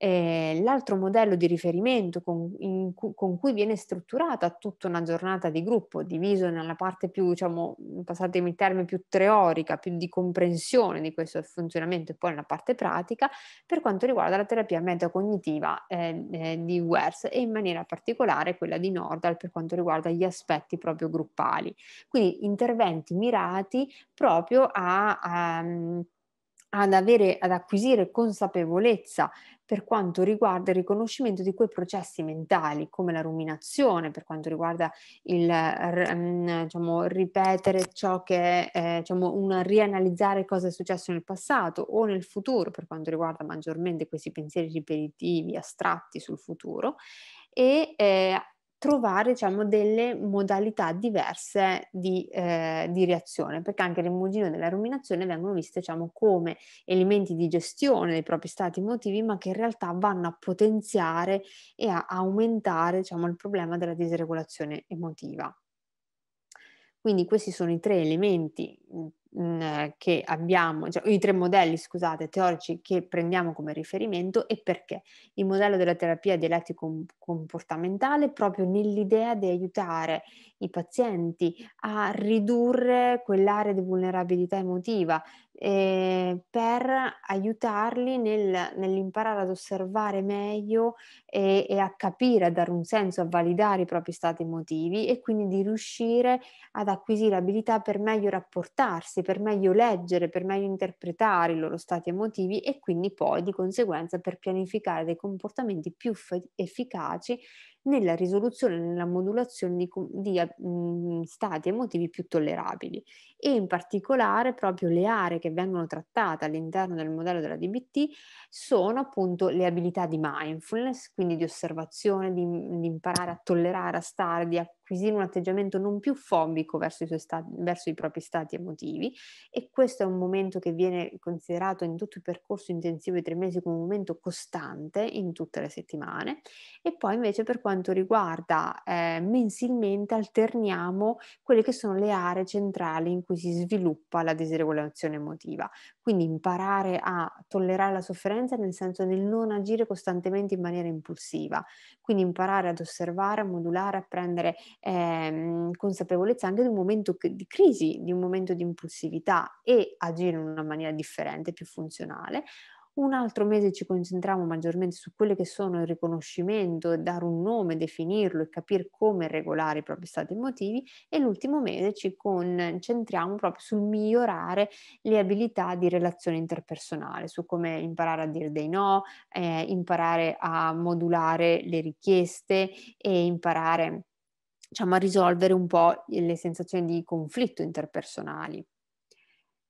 Eh, l'altro modello di riferimento con, in, con, cui viene strutturata tutta una giornata di gruppo, diviso nella parte più, diciamo, mhmm, passatemi il termine, più teorica, più di comprensione di questo funzionamento e poi nella parte pratica, per quanto riguarda la terapia metacognitiva eh, eh, di Wers e in maniera particolare quella di Nordal per quanto riguarda gli aspetti proprio gruppali. Quindi interventi mirati proprio a, a mhmm, ad avere, ad acquisire consapevolezza per quanto riguarda il riconoscimento di quei processi mentali, come la ruminazione, per quanto riguarda il mm, diciamo, ripetere ciò che è, eh, diciamo, un rianalizzare cosa è successo nel passato o nel futuro, per quanto riguarda maggiormente questi pensieri ripetitivi, astratti sul futuro, e eh, trovare diciamo, delle modalità diverse di, eh, di, reazione, perché anche il rimuginio della ruminazione vengono viste diciamo, come elementi di gestione dei propri stati emotivi, ma che in realtà vanno a potenziare e a aumentare diciamo, il problema della disregolazione emotiva. Quindi questi sono i tre elementi Mhmm, che abbiamo, cioè, i tre modelli, scusate, teorici che prendiamo come riferimento e perché. Il modello della terapia dialettico-comportamentale proprio nell'idea di aiutare i pazienti a ridurre quell'area di vulnerabilità emotiva eh, per aiutarli nel, nell'imparare ad osservare meglio e, e, a capire, a dare un senso, a validare i propri stati emotivi e quindi di riuscire ad acquisire abilità per meglio rapportarsi processi, per meglio leggere, per meglio interpretare i loro stati emotivi e quindi poi di conseguenza per pianificare dei comportamenti più f- efficaci nella risoluzione, nella modulazione di, di eh, mh, mhmm, stati emotivi più tollerabili e in particolare proprio le aree che vengono trattate all'interno del modello della DBT sono appunto le abilità di mindfulness, quindi di osservazione, di, di imparare a tollerare, a stare, di acquisire un atteggiamento non più fobico verso i, stati, verso i propri stati emotivi e questo è un momento che viene considerato in tutto il percorso intensivo di tre mesi come un momento costante in tutte le settimane e poi invece per quanto quanto riguarda eh, mensilmente alterniamo quelle che sono le aree centrali in cui si sviluppa la disregolazione emotiva. Quindi imparare a tollerare la sofferenza nel senso del non agire costantemente in maniera impulsiva, quindi imparare ad osservare, a modulare, a prendere ehm, consapevolezza anche di un momento di crisi, di un momento di impulsività e agire in una maniera differente, più funzionale un altro mese ci concentriamo maggiormente su quelli che sono il riconoscimento, dare un nome, definirlo e capire come regolare i propri stati emotivi e l'ultimo mese ci concentriamo proprio sul migliorare le abilità di relazione interpersonale, su come imparare a dire dei no, eh, imparare a modulare le richieste e imparare diciamo, a risolvere un po' le sensazioni di conflitto interpersonali.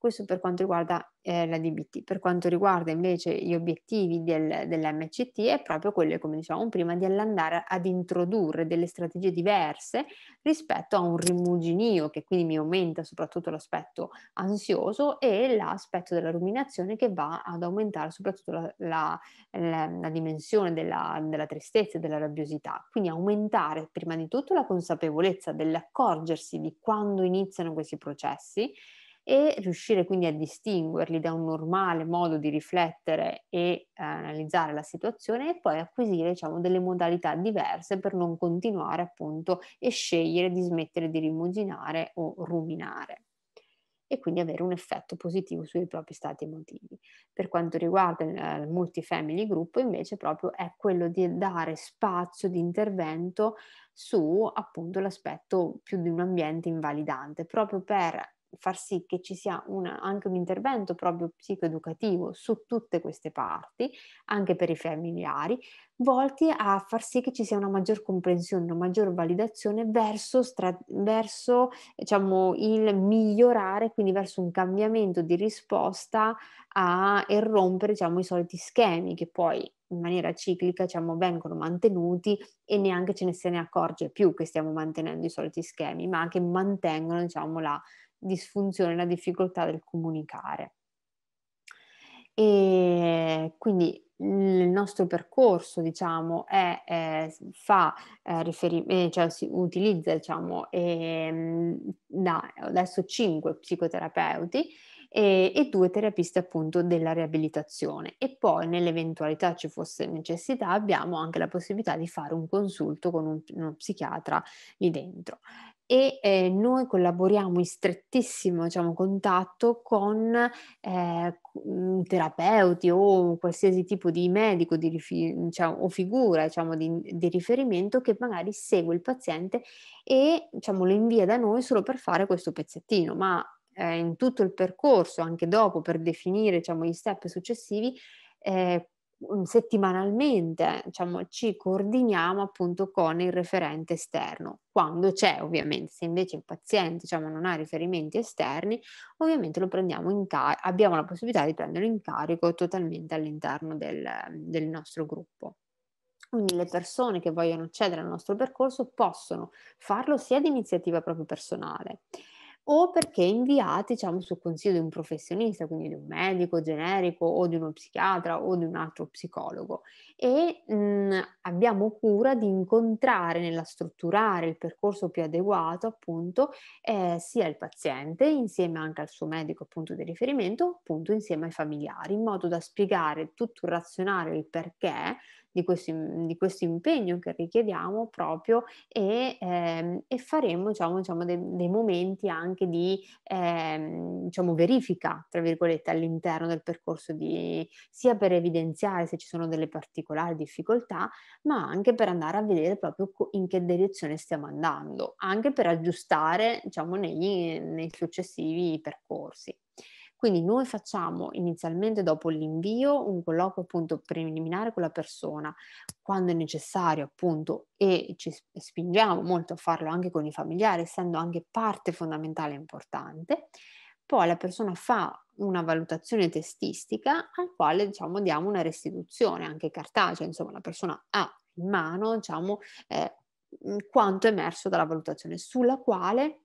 Questo per quanto riguarda eh, la DBT. Per quanto riguarda invece gli obiettivi del, dell'MCT è proprio quello, come dicevamo prima, di andare ad introdurre delle strategie diverse rispetto a un rimuginio che quindi mi aumenta soprattutto l'aspetto ansioso e l'aspetto della ruminazione che va ad aumentare soprattutto la, la, la, la dimensione della, della tristezza e della rabbiosità. Quindi aumentare prima di tutto la consapevolezza dell'accorgersi di quando iniziano questi processi e riuscire quindi a distinguerli da un normale modo di riflettere e eh, analizzare la situazione e poi acquisire diciamo, delle modalità diverse per non continuare appunto e scegliere di smettere di rimuginare o ruminare e quindi avere un effetto positivo sui propri stati emotivi. Per quanto riguarda eh, il, multifamily group invece proprio è quello di dare spazio di intervento su appunto l'aspetto più di un ambiente invalidante, proprio per far sì che ci sia una, anche un intervento proprio psicoeducativo su tutte queste parti, anche per i familiari, volti a far sì che ci sia una maggior comprensione, una maggior validazione verso, stra- verso diciamo, il migliorare, quindi verso un cambiamento di risposta a, e rompere diciamo, i soliti schemi che poi in maniera ciclica diciamo, vengono mantenuti e neanche ce ne se ne accorge più che stiamo mantenendo i soliti schemi, ma che mantengono diciamo, la disfunzione, la difficoltà del comunicare. E quindi il nostro percorso, diciamo, è, è, fa, eh, riferi- eh, cioè, si utilizza, diciamo, eh, da adesso 5 psicoterapeuti e, e, due terapisti appunto della riabilitazione e poi nell'eventualità ci fosse necessità abbiamo anche la possibilità di fare un consulto con un, uno psichiatra lì dentro e eh, noi collaboriamo in strettissimo diciamo, contatto con eh, terapeuti o qualsiasi tipo di medico di rifi- diciamo, o figura diciamo, di, di, riferimento che magari segue il paziente e diciamo, lo invia da noi solo per fare questo pezzettino, ma eh, in tutto il percorso, anche dopo, per definire diciamo, gli step successivi, eh, Mhmm, settimanalmente diciamo, ci coordiniamo appunto con il referente esterno, quando c'è ovviamente, se invece il paziente diciamo, non ha riferimenti esterni, ovviamente car- abbiamo la possibilità di prenderlo in carico totalmente all'interno del, del nostro gruppo. Quindi le persone che vogliono accedere al nostro percorso possono farlo sia di iniziativa proprio personale, o perché inviati diciamo, sul consiglio di un professionista, quindi di un medico generico o di uno psichiatra o di un altro psicologo. E mh, mhmm, abbiamo cura di incontrare nella strutturare il percorso più adeguato appunto eh, sia il paziente insieme anche al suo medico appunto di riferimento, appunto insieme ai familiari, in modo da spiegare tutto il razionale, il perché di questo, mhmm, di questo impegno che richiediamo proprio e, ehm, e faremo diciamo, diciamo, dei, dei, momenti anche di ehm, diciamo, verifica, tra virgolette, all'interno del percorso di, sia per evidenziare se ci sono delle particolari difficoltà, ma anche per andare a vedere proprio in che direzione stiamo andando, anche per aggiustare diciamo, negli, nei successivi percorsi. Quindi noi facciamo inizialmente dopo l'invio un colloquio appunto preliminare con la persona, quando è necessario appunto e ci spingiamo molto a farlo anche con i familiari, essendo anche parte fondamentale e importante. Poi la persona fa una valutazione testistica al quale diciamo diamo una restituzione anche cartacea, insomma la persona ha in mano diciamo eh, quanto emerso dalla valutazione sulla quale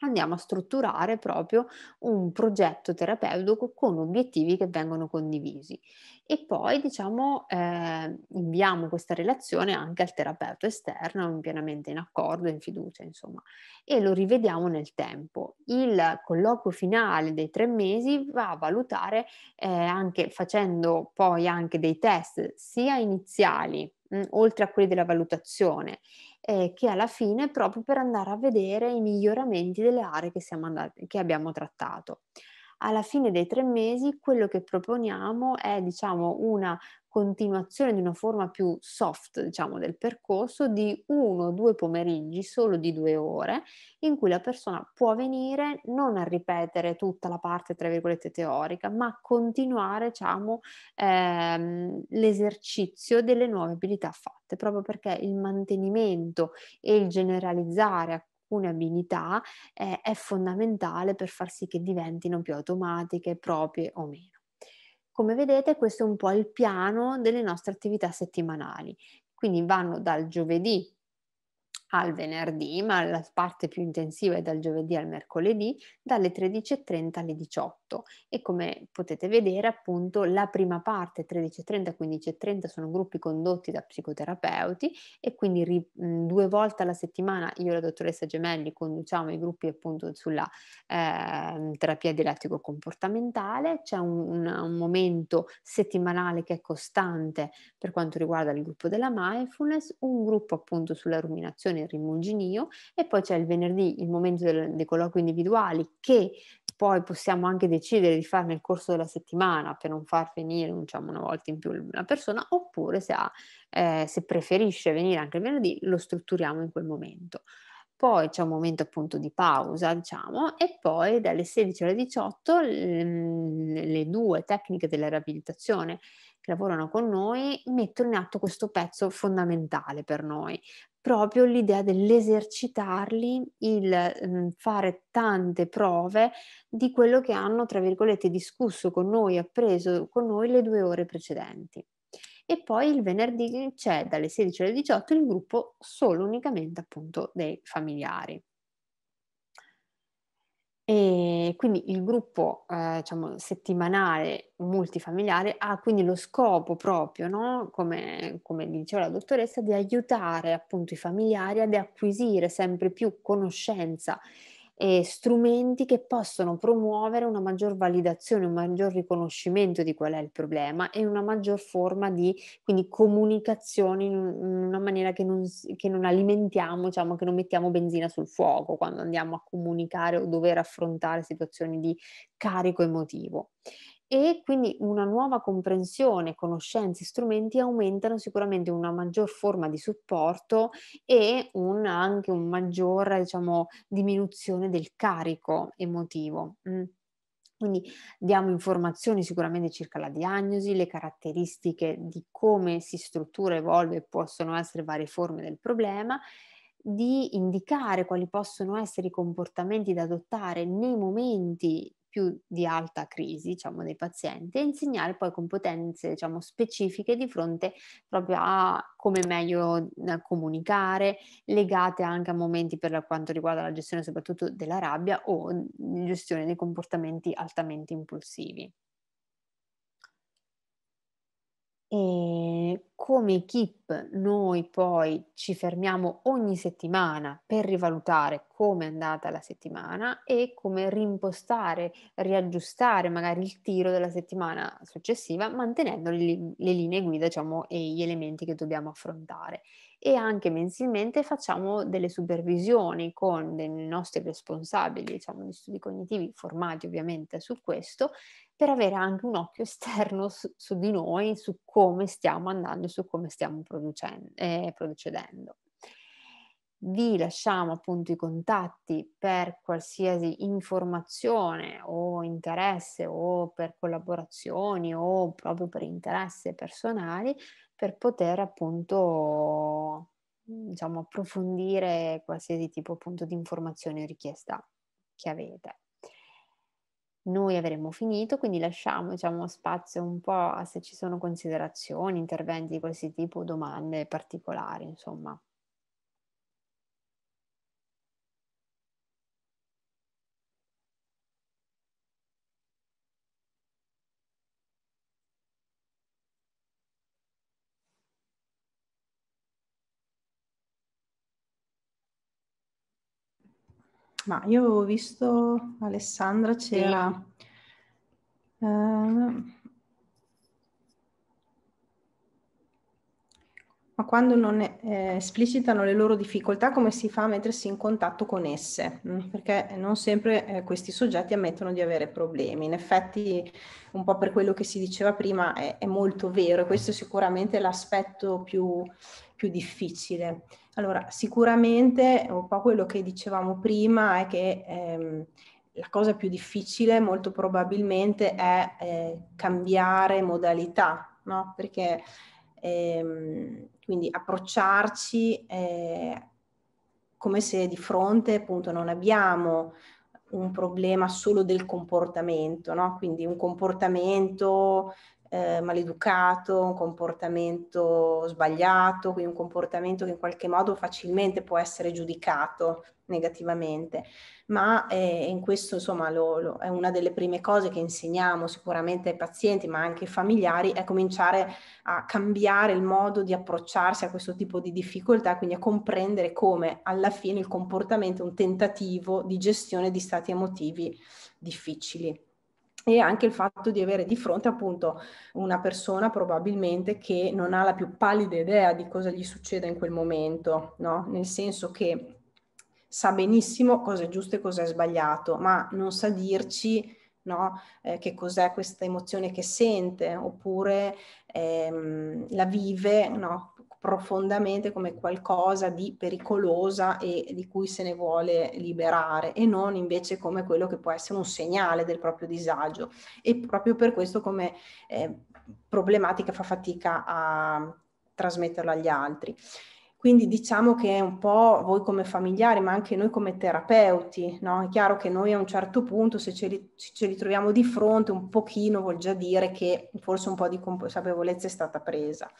andiamo a strutturare proprio un progetto terapeutico con obiettivi che vengono condivisi e poi diciamo eh, inviamo questa relazione anche al terapeuta esterno pienamente in accordo, in fiducia insomma e lo rivediamo nel tempo. Il colloquio finale dei tre mesi va a valutare eh, anche facendo poi anche dei test sia iniziali mh, oltre a quelli della valutazione eh, che alla fine è proprio per andare a vedere i miglioramenti delle aree che, andati, che abbiamo trattato alla fine dei tre mesi quello che proponiamo è diciamo una continuazione di una forma più soft, diciamo, del percorso di uno o due pomeriggi, solo di due ore, in cui la persona può venire non a ripetere tutta la parte, tra virgolette, teorica, ma continuare, diciamo, ehm, l'esercizio delle nuove abilità fatte, proprio perché il mantenimento e il generalizzare a alcune abilità eh, è fondamentale per far sì che diventino più automatiche, proprie o meno. Come vedete questo è un po' il piano delle nostre attività settimanali, quindi vanno dal giovedì al venerdì, ma la parte più intensiva è dal giovedì al mercoledì, dalle 13.30 alle 18. E come potete vedere, appunto, la prima parte, 13.30 15.30, sono gruppi condotti da psicoterapeuti e quindi ri, due volte alla settimana io e la dottoressa Gemelli conduciamo i gruppi appunto sulla eh, terapia dialettico-comportamentale, c'è un, un momento settimanale che è costante per quanto riguarda il gruppo della mindfulness, un gruppo appunto sulla ruminazione il rimuginio e poi c'è il venerdì il momento del, dei colloqui individuali che poi possiamo anche decidere di fare nel corso della settimana per non far venire diciamo, una volta in più la persona, oppure se, ha, eh, se preferisce venire anche il venerdì lo strutturiamo in quel momento. Poi c'è un momento appunto di pausa, diciamo, e poi dalle 16 alle 18 le, ehm, le due tecniche della riabilitazione che lavorano con noi mettono in atto questo pezzo fondamentale per noi, proprio l'idea dell'esercitarli, il ehm, fare tante prove di quello che hanno, tra virgolette, discusso con noi, appreso con noi le due ore precedenti. E poi il venerdì c'è dalle 16 alle 18 il gruppo solo unicamente appunto dei familiari. E quindi il gruppo eh, diciamo, settimanale multifamiliare ha quindi lo scopo proprio, no? come, come, diceva la dottoressa, di aiutare appunto i familiari ad acquisire sempre più conoscenza e strumenti che possono promuovere una maggior validazione, un maggior riconoscimento di qual è il problema e una maggior forma di quindi, comunicazione in, una maniera che non, che non alimentiamo, diciamo che non mettiamo benzina sul fuoco quando andiamo a comunicare o dover affrontare situazioni di carico emotivo e quindi una nuova comprensione, conoscenze, strumenti aumentano sicuramente una maggior forma di supporto e un, anche un maggiore diciamo, diminuzione del carico emotivo. Mm. Quindi diamo informazioni sicuramente circa la diagnosi, le caratteristiche di come si struttura, evolve e possono essere varie forme del problema, di indicare quali possono essere i comportamenti da adottare nei momenti più di alta crisi diciamo, dei pazienti e insegnare poi competenze diciamo, specifiche di fronte proprio a come meglio eh, comunicare, legate anche a momenti per quanto riguarda la gestione soprattutto della rabbia o mm, gestione dei comportamenti altamente impulsivi. E ehm, come equip noi poi ci fermiamo ogni settimana per rivalutare come è andata la settimana e come rimpostare, riaggiustare magari il tiro della settimana successiva mantenendo le, le linee guida diciamo, e gli elementi che dobbiamo affrontare e anche mensilmente facciamo delle supervisioni con dei nostri responsabili, diciamo, di studi cognitivi formati ovviamente su questo, per avere anche un occhio esterno su, su di noi, su come stiamo andando, e su come stiamo eh, procedendo. Vi lasciamo appunto i contatti per qualsiasi informazione o interesse o per collaborazioni o proprio per interesse personali per poter appunto diciamo, approfondire qualsiasi tipo appunto di informazione o richiesta che avete. Noi avremo finito, quindi lasciamo diciamo, spazio un po' a se ci sono considerazioni, interventi di qualsiasi tipo, domande particolari, insomma. Ma io avevo visto Alessandra c'era. Uh, ma quando non eh, esplicitano le loro difficoltà, come si fa a mettersi in contatto con esse? Mm, perché non sempre eh, questi soggetti ammettono di avere problemi. In effetti, un po' per quello che si diceva prima, è, è molto vero e questo è sicuramente l'aspetto più più difficile. Allora, sicuramente un po' quello che dicevamo prima è che ehm, la cosa più difficile molto probabilmente è eh, cambiare modalità, no? Perché ehm, quindi approcciarci eh, come se di fronte appunto non abbiamo un problema solo del comportamento, no? quindi un comportamento eh, maleducato, un comportamento sbagliato, quindi un comportamento che in qualche modo facilmente può essere giudicato negativamente, ma eh, in questo insomma lo, lo, è una delle prime cose che insegniamo sicuramente ai pazienti ma anche ai familiari è cominciare a cambiare il modo di approcciarsi a questo tipo di difficoltà, quindi a comprendere come alla fine il comportamento è un tentativo di gestione di stati emotivi difficili e anche il fatto di avere di fronte appunto una persona probabilmente che non ha la più pallida idea di cosa gli succede in quel momento, no? nel senso che sa benissimo cosa è giusto e cosa è sbagliato, ma non sa dirci no? eh, che cos'è questa emozione che sente oppure ehm, la vive no? profondamente come qualcosa di pericolosa e di cui se ne vuole liberare e non invece come quello che può essere un segnale del proprio disagio e proprio per questo come eh, problematica fa fatica a trasmetterlo agli altri. Quindi diciamo che un po' voi come familiari, ma anche noi come terapeuti, no? È chiaro che noi a un certo punto, se ce li, ce li troviamo di fronte, un pochino vuol già dire che forse un po' di consapevolezza è stata presa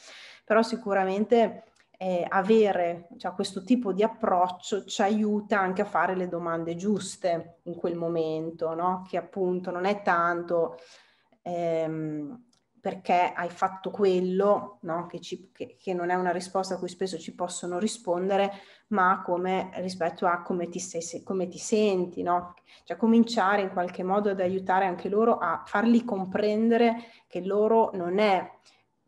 però sicuramente eh, avere cioè, questo tipo di approccio ci aiuta anche a fare le domande giuste in quel momento, no? che appunto non è tanto ehm, perché hai fatto quello, no? che, ci, che, che, non è una risposta a cui spesso ci possono rispondere, ma come rispetto a come ti, sei, come ti senti, no? cioè cominciare in qualche modo ad aiutare anche loro a farli comprendere che loro non è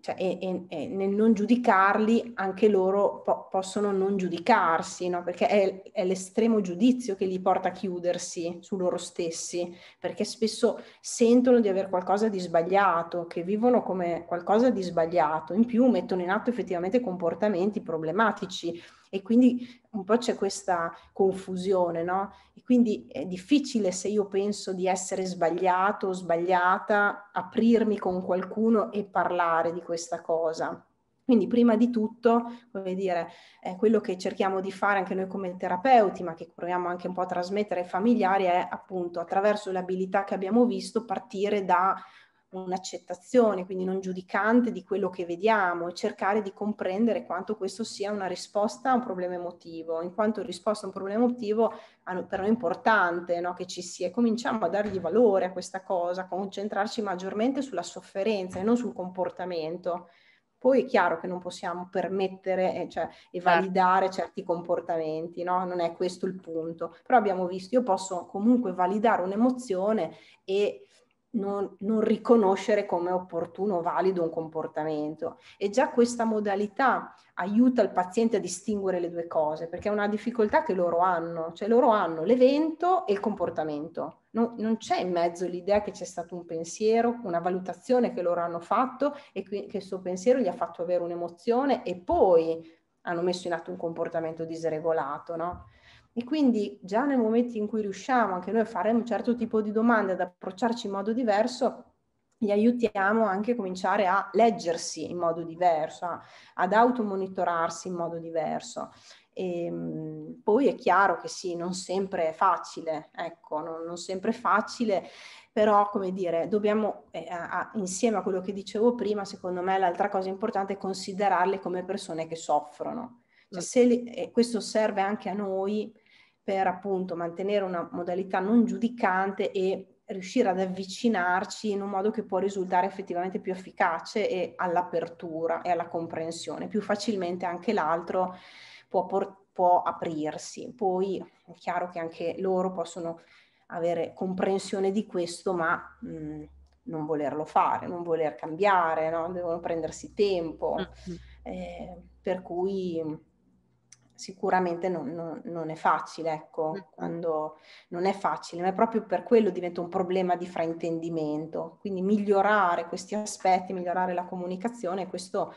cioè, e, e, e nel non giudicarli anche loro po- possono non giudicarsi, no? perché è, è, l'estremo giudizio che li porta a chiudersi su loro stessi, perché spesso sentono di avere qualcosa di sbagliato, che vivono come qualcosa di sbagliato, in più mettono in atto effettivamente comportamenti problematici e quindi un po' c'è questa confusione, no? E quindi è difficile se io penso di essere sbagliato o sbagliata, aprirmi con qualcuno e parlare di questa cosa. Quindi prima di tutto, come dire, eh, quello che cerchiamo di fare anche noi come terapeuti, ma che proviamo anche un po' a trasmettere ai familiari, è appunto attraverso le abilità che abbiamo visto partire da un'accettazione, quindi non giudicante di quello che vediamo e cercare di comprendere quanto questo sia una risposta a un problema emotivo, in quanto risposta a un problema emotivo per noi è importante no? che ci sia e cominciamo a dargli valore a questa cosa, concentrarci maggiormente sulla sofferenza e non sul comportamento. Poi è chiaro che non possiamo permettere eh, cioè, e certo. validare certi comportamenti, no? non è questo il punto, però abbiamo visto, io posso comunque validare un'emozione e non, non, riconoscere come opportuno o valido un comportamento. E già questa modalità aiuta il paziente a distinguere le due cose, perché è una difficoltà che loro hanno, cioè loro hanno l'evento e il comportamento. Non, non c'è in mezzo l'idea che c'è stato un pensiero, una valutazione che loro hanno fatto e che questo pensiero gli ha fatto avere un'emozione e poi hanno messo in atto un comportamento disregolato, no? E quindi già nel momento in cui riusciamo anche noi a fare un certo tipo di domande, ad approcciarci in modo diverso, gli aiutiamo anche a cominciare a leggersi in modo diverso, ad automonitorarsi in modo diverso. E, ehm, poi è chiaro che sì, non sempre è facile, ecco, non, non sempre è facile, però come dire, dobbiamo, eh, a, insieme a quello che dicevo prima, secondo me l'altra cosa importante è considerarle come persone che soffrono. Cioè, se li, questo serve anche a noi per appunto mantenere una modalità non giudicante e riuscire ad avvicinarci in un modo che può risultare effettivamente più efficace e all'apertura e alla comprensione. Più facilmente anche l'altro può, por- può aprirsi. Poi è chiaro che anche loro possono avere comprensione di questo, ma mh, mm, non volerlo fare, non voler cambiare, no? devono prendersi tempo. Mm-hmm. Eh, per cui sicuramente non, non, non è facile, ecco, mm. quando non è facile, ma è proprio per quello diventa un problema di fraintendimento. Quindi migliorare questi aspetti, migliorare la comunicazione, questo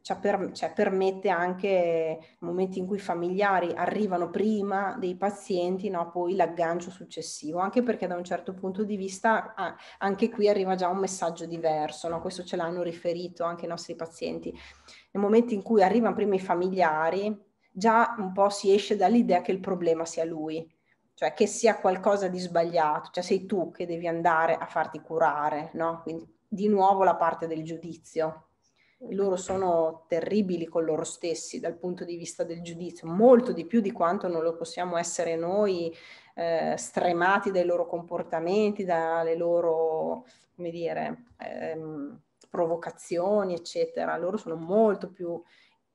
ci, cioè, per, ci cioè, permette anche momenti in cui i familiari arrivano prima dei pazienti, no, poi l'aggancio successivo, anche perché da un certo punto di vista anche qui arriva già un messaggio diverso, no? questo ce l'hanno riferito anche i nostri pazienti. Nel momento in cui arrivano prima i familiari, già un po' si esce dall'idea che il problema sia lui, cioè che sia qualcosa di sbagliato, cioè sei tu che devi andare a farti curare, no? Quindi di nuovo la parte del giudizio. Loro sono terribili con loro stessi dal punto di vista del giudizio, molto di più di quanto non lo possiamo essere noi eh, stremati dai loro comportamenti, dalle loro, come dire, ehm, provocazioni, eccetera. Loro sono molto più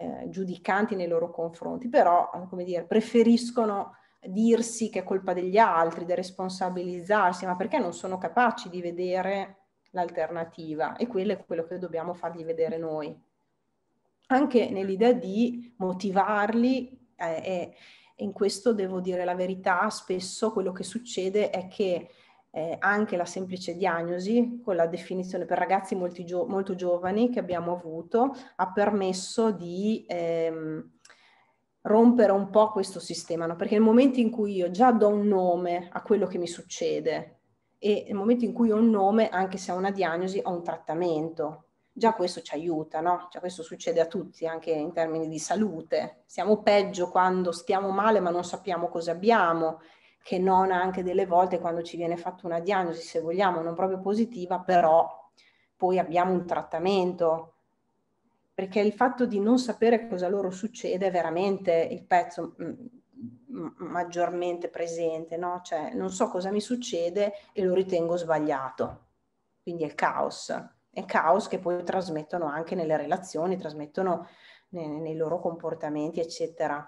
eh, giudicanti nei loro confronti, però, eh, come dire, preferiscono dirsi che è colpa degli altri, di responsabilizzarsi, ma perché non sono capaci di vedere l'alternativa e quello è quello che dobbiamo fargli vedere noi. Anche nell'idea di motivarli eh, e in questo devo dire la verità, spesso quello che succede è che eh, anche la semplice diagnosi con la definizione per ragazzi gio- molto giovani che abbiamo avuto ha permesso di ehm, rompere un po' questo sistema, no? perché nel momento in cui io già do un nome a quello che mi succede e nel momento in cui ho un nome, anche se ho una diagnosi, ho un trattamento, già questo ci aiuta, no? Già cioè, questo succede a tutti, anche in termini di salute. Siamo peggio quando stiamo male ma non sappiamo cosa abbiamo che non anche delle volte quando ci viene fatta una diagnosi, se vogliamo, non proprio positiva, però poi abbiamo un trattamento. Perché il fatto di non sapere cosa loro succede è veramente il pezzo mm, maggiormente presente, no? Cioè, non so cosa mi succede e lo ritengo sbagliato. Quindi è il caos. È caos che poi trasmettono anche nelle relazioni, trasmettono nei, nei loro comportamenti, eccetera.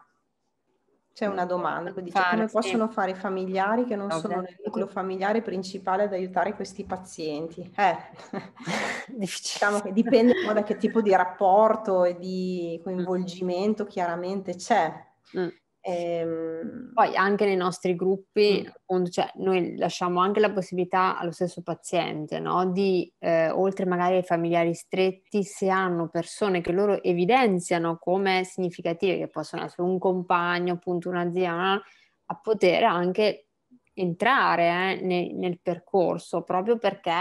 C'è una domanda dice fare, come possono sì. fare i familiari che non Ovvio. sono nel nucleo familiare principale ad aiutare questi pazienti? Eh, diciamo che dipende da che tipo di rapporto e di mm. coinvolgimento chiaramente c'è. Mm. Ehm... Poi anche nei nostri gruppi, mm. appunto, cioè, noi lasciamo anche la possibilità allo stesso paziente no? di, eh, oltre magari ai familiari stretti, se hanno persone che loro evidenziano come significative, che possono essere un compagno, appunto una zia, una, a poter anche entrare eh, nel, nel percorso proprio perché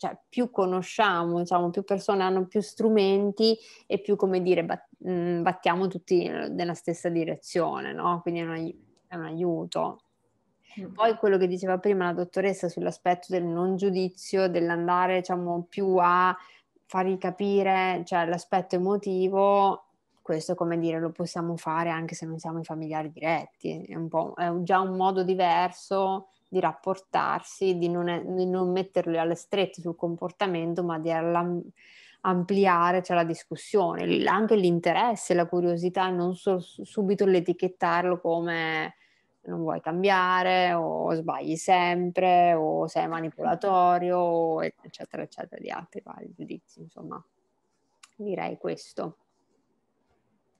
cioè, più conosciamo, diciamo, più persone hanno più strumenti e più, come dire, bat- mh, mm, battiamo tutti nella stessa direzione, no? Quindi è un, ai- è un aiuto. Mm. Poi quello che diceva prima la dottoressa sull'aspetto del non giudizio, dell'andare diciamo, più a fargli capire cioè, l'aspetto emotivo, questo come dire lo possiamo fare anche se non siamo i familiari diretti, è, un è già un modo diverso di rapportarsi, di non, di non metterli alle strette sul comportamento, ma di ampliare cioè, la discussione, anche l'interesse, la curiosità, non solo subito l'etichettarlo come non vuoi cambiare o sbagli sempre o sei manipolatorio, eccetera, eccetera, di altri vari giudizi, insomma. Direi questo.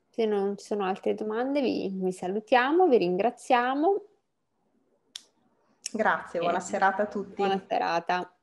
Se non ci sono altre domande vi, vi salutiamo, vi ringraziamo Grazie, buona serata a tutti. Buona serata.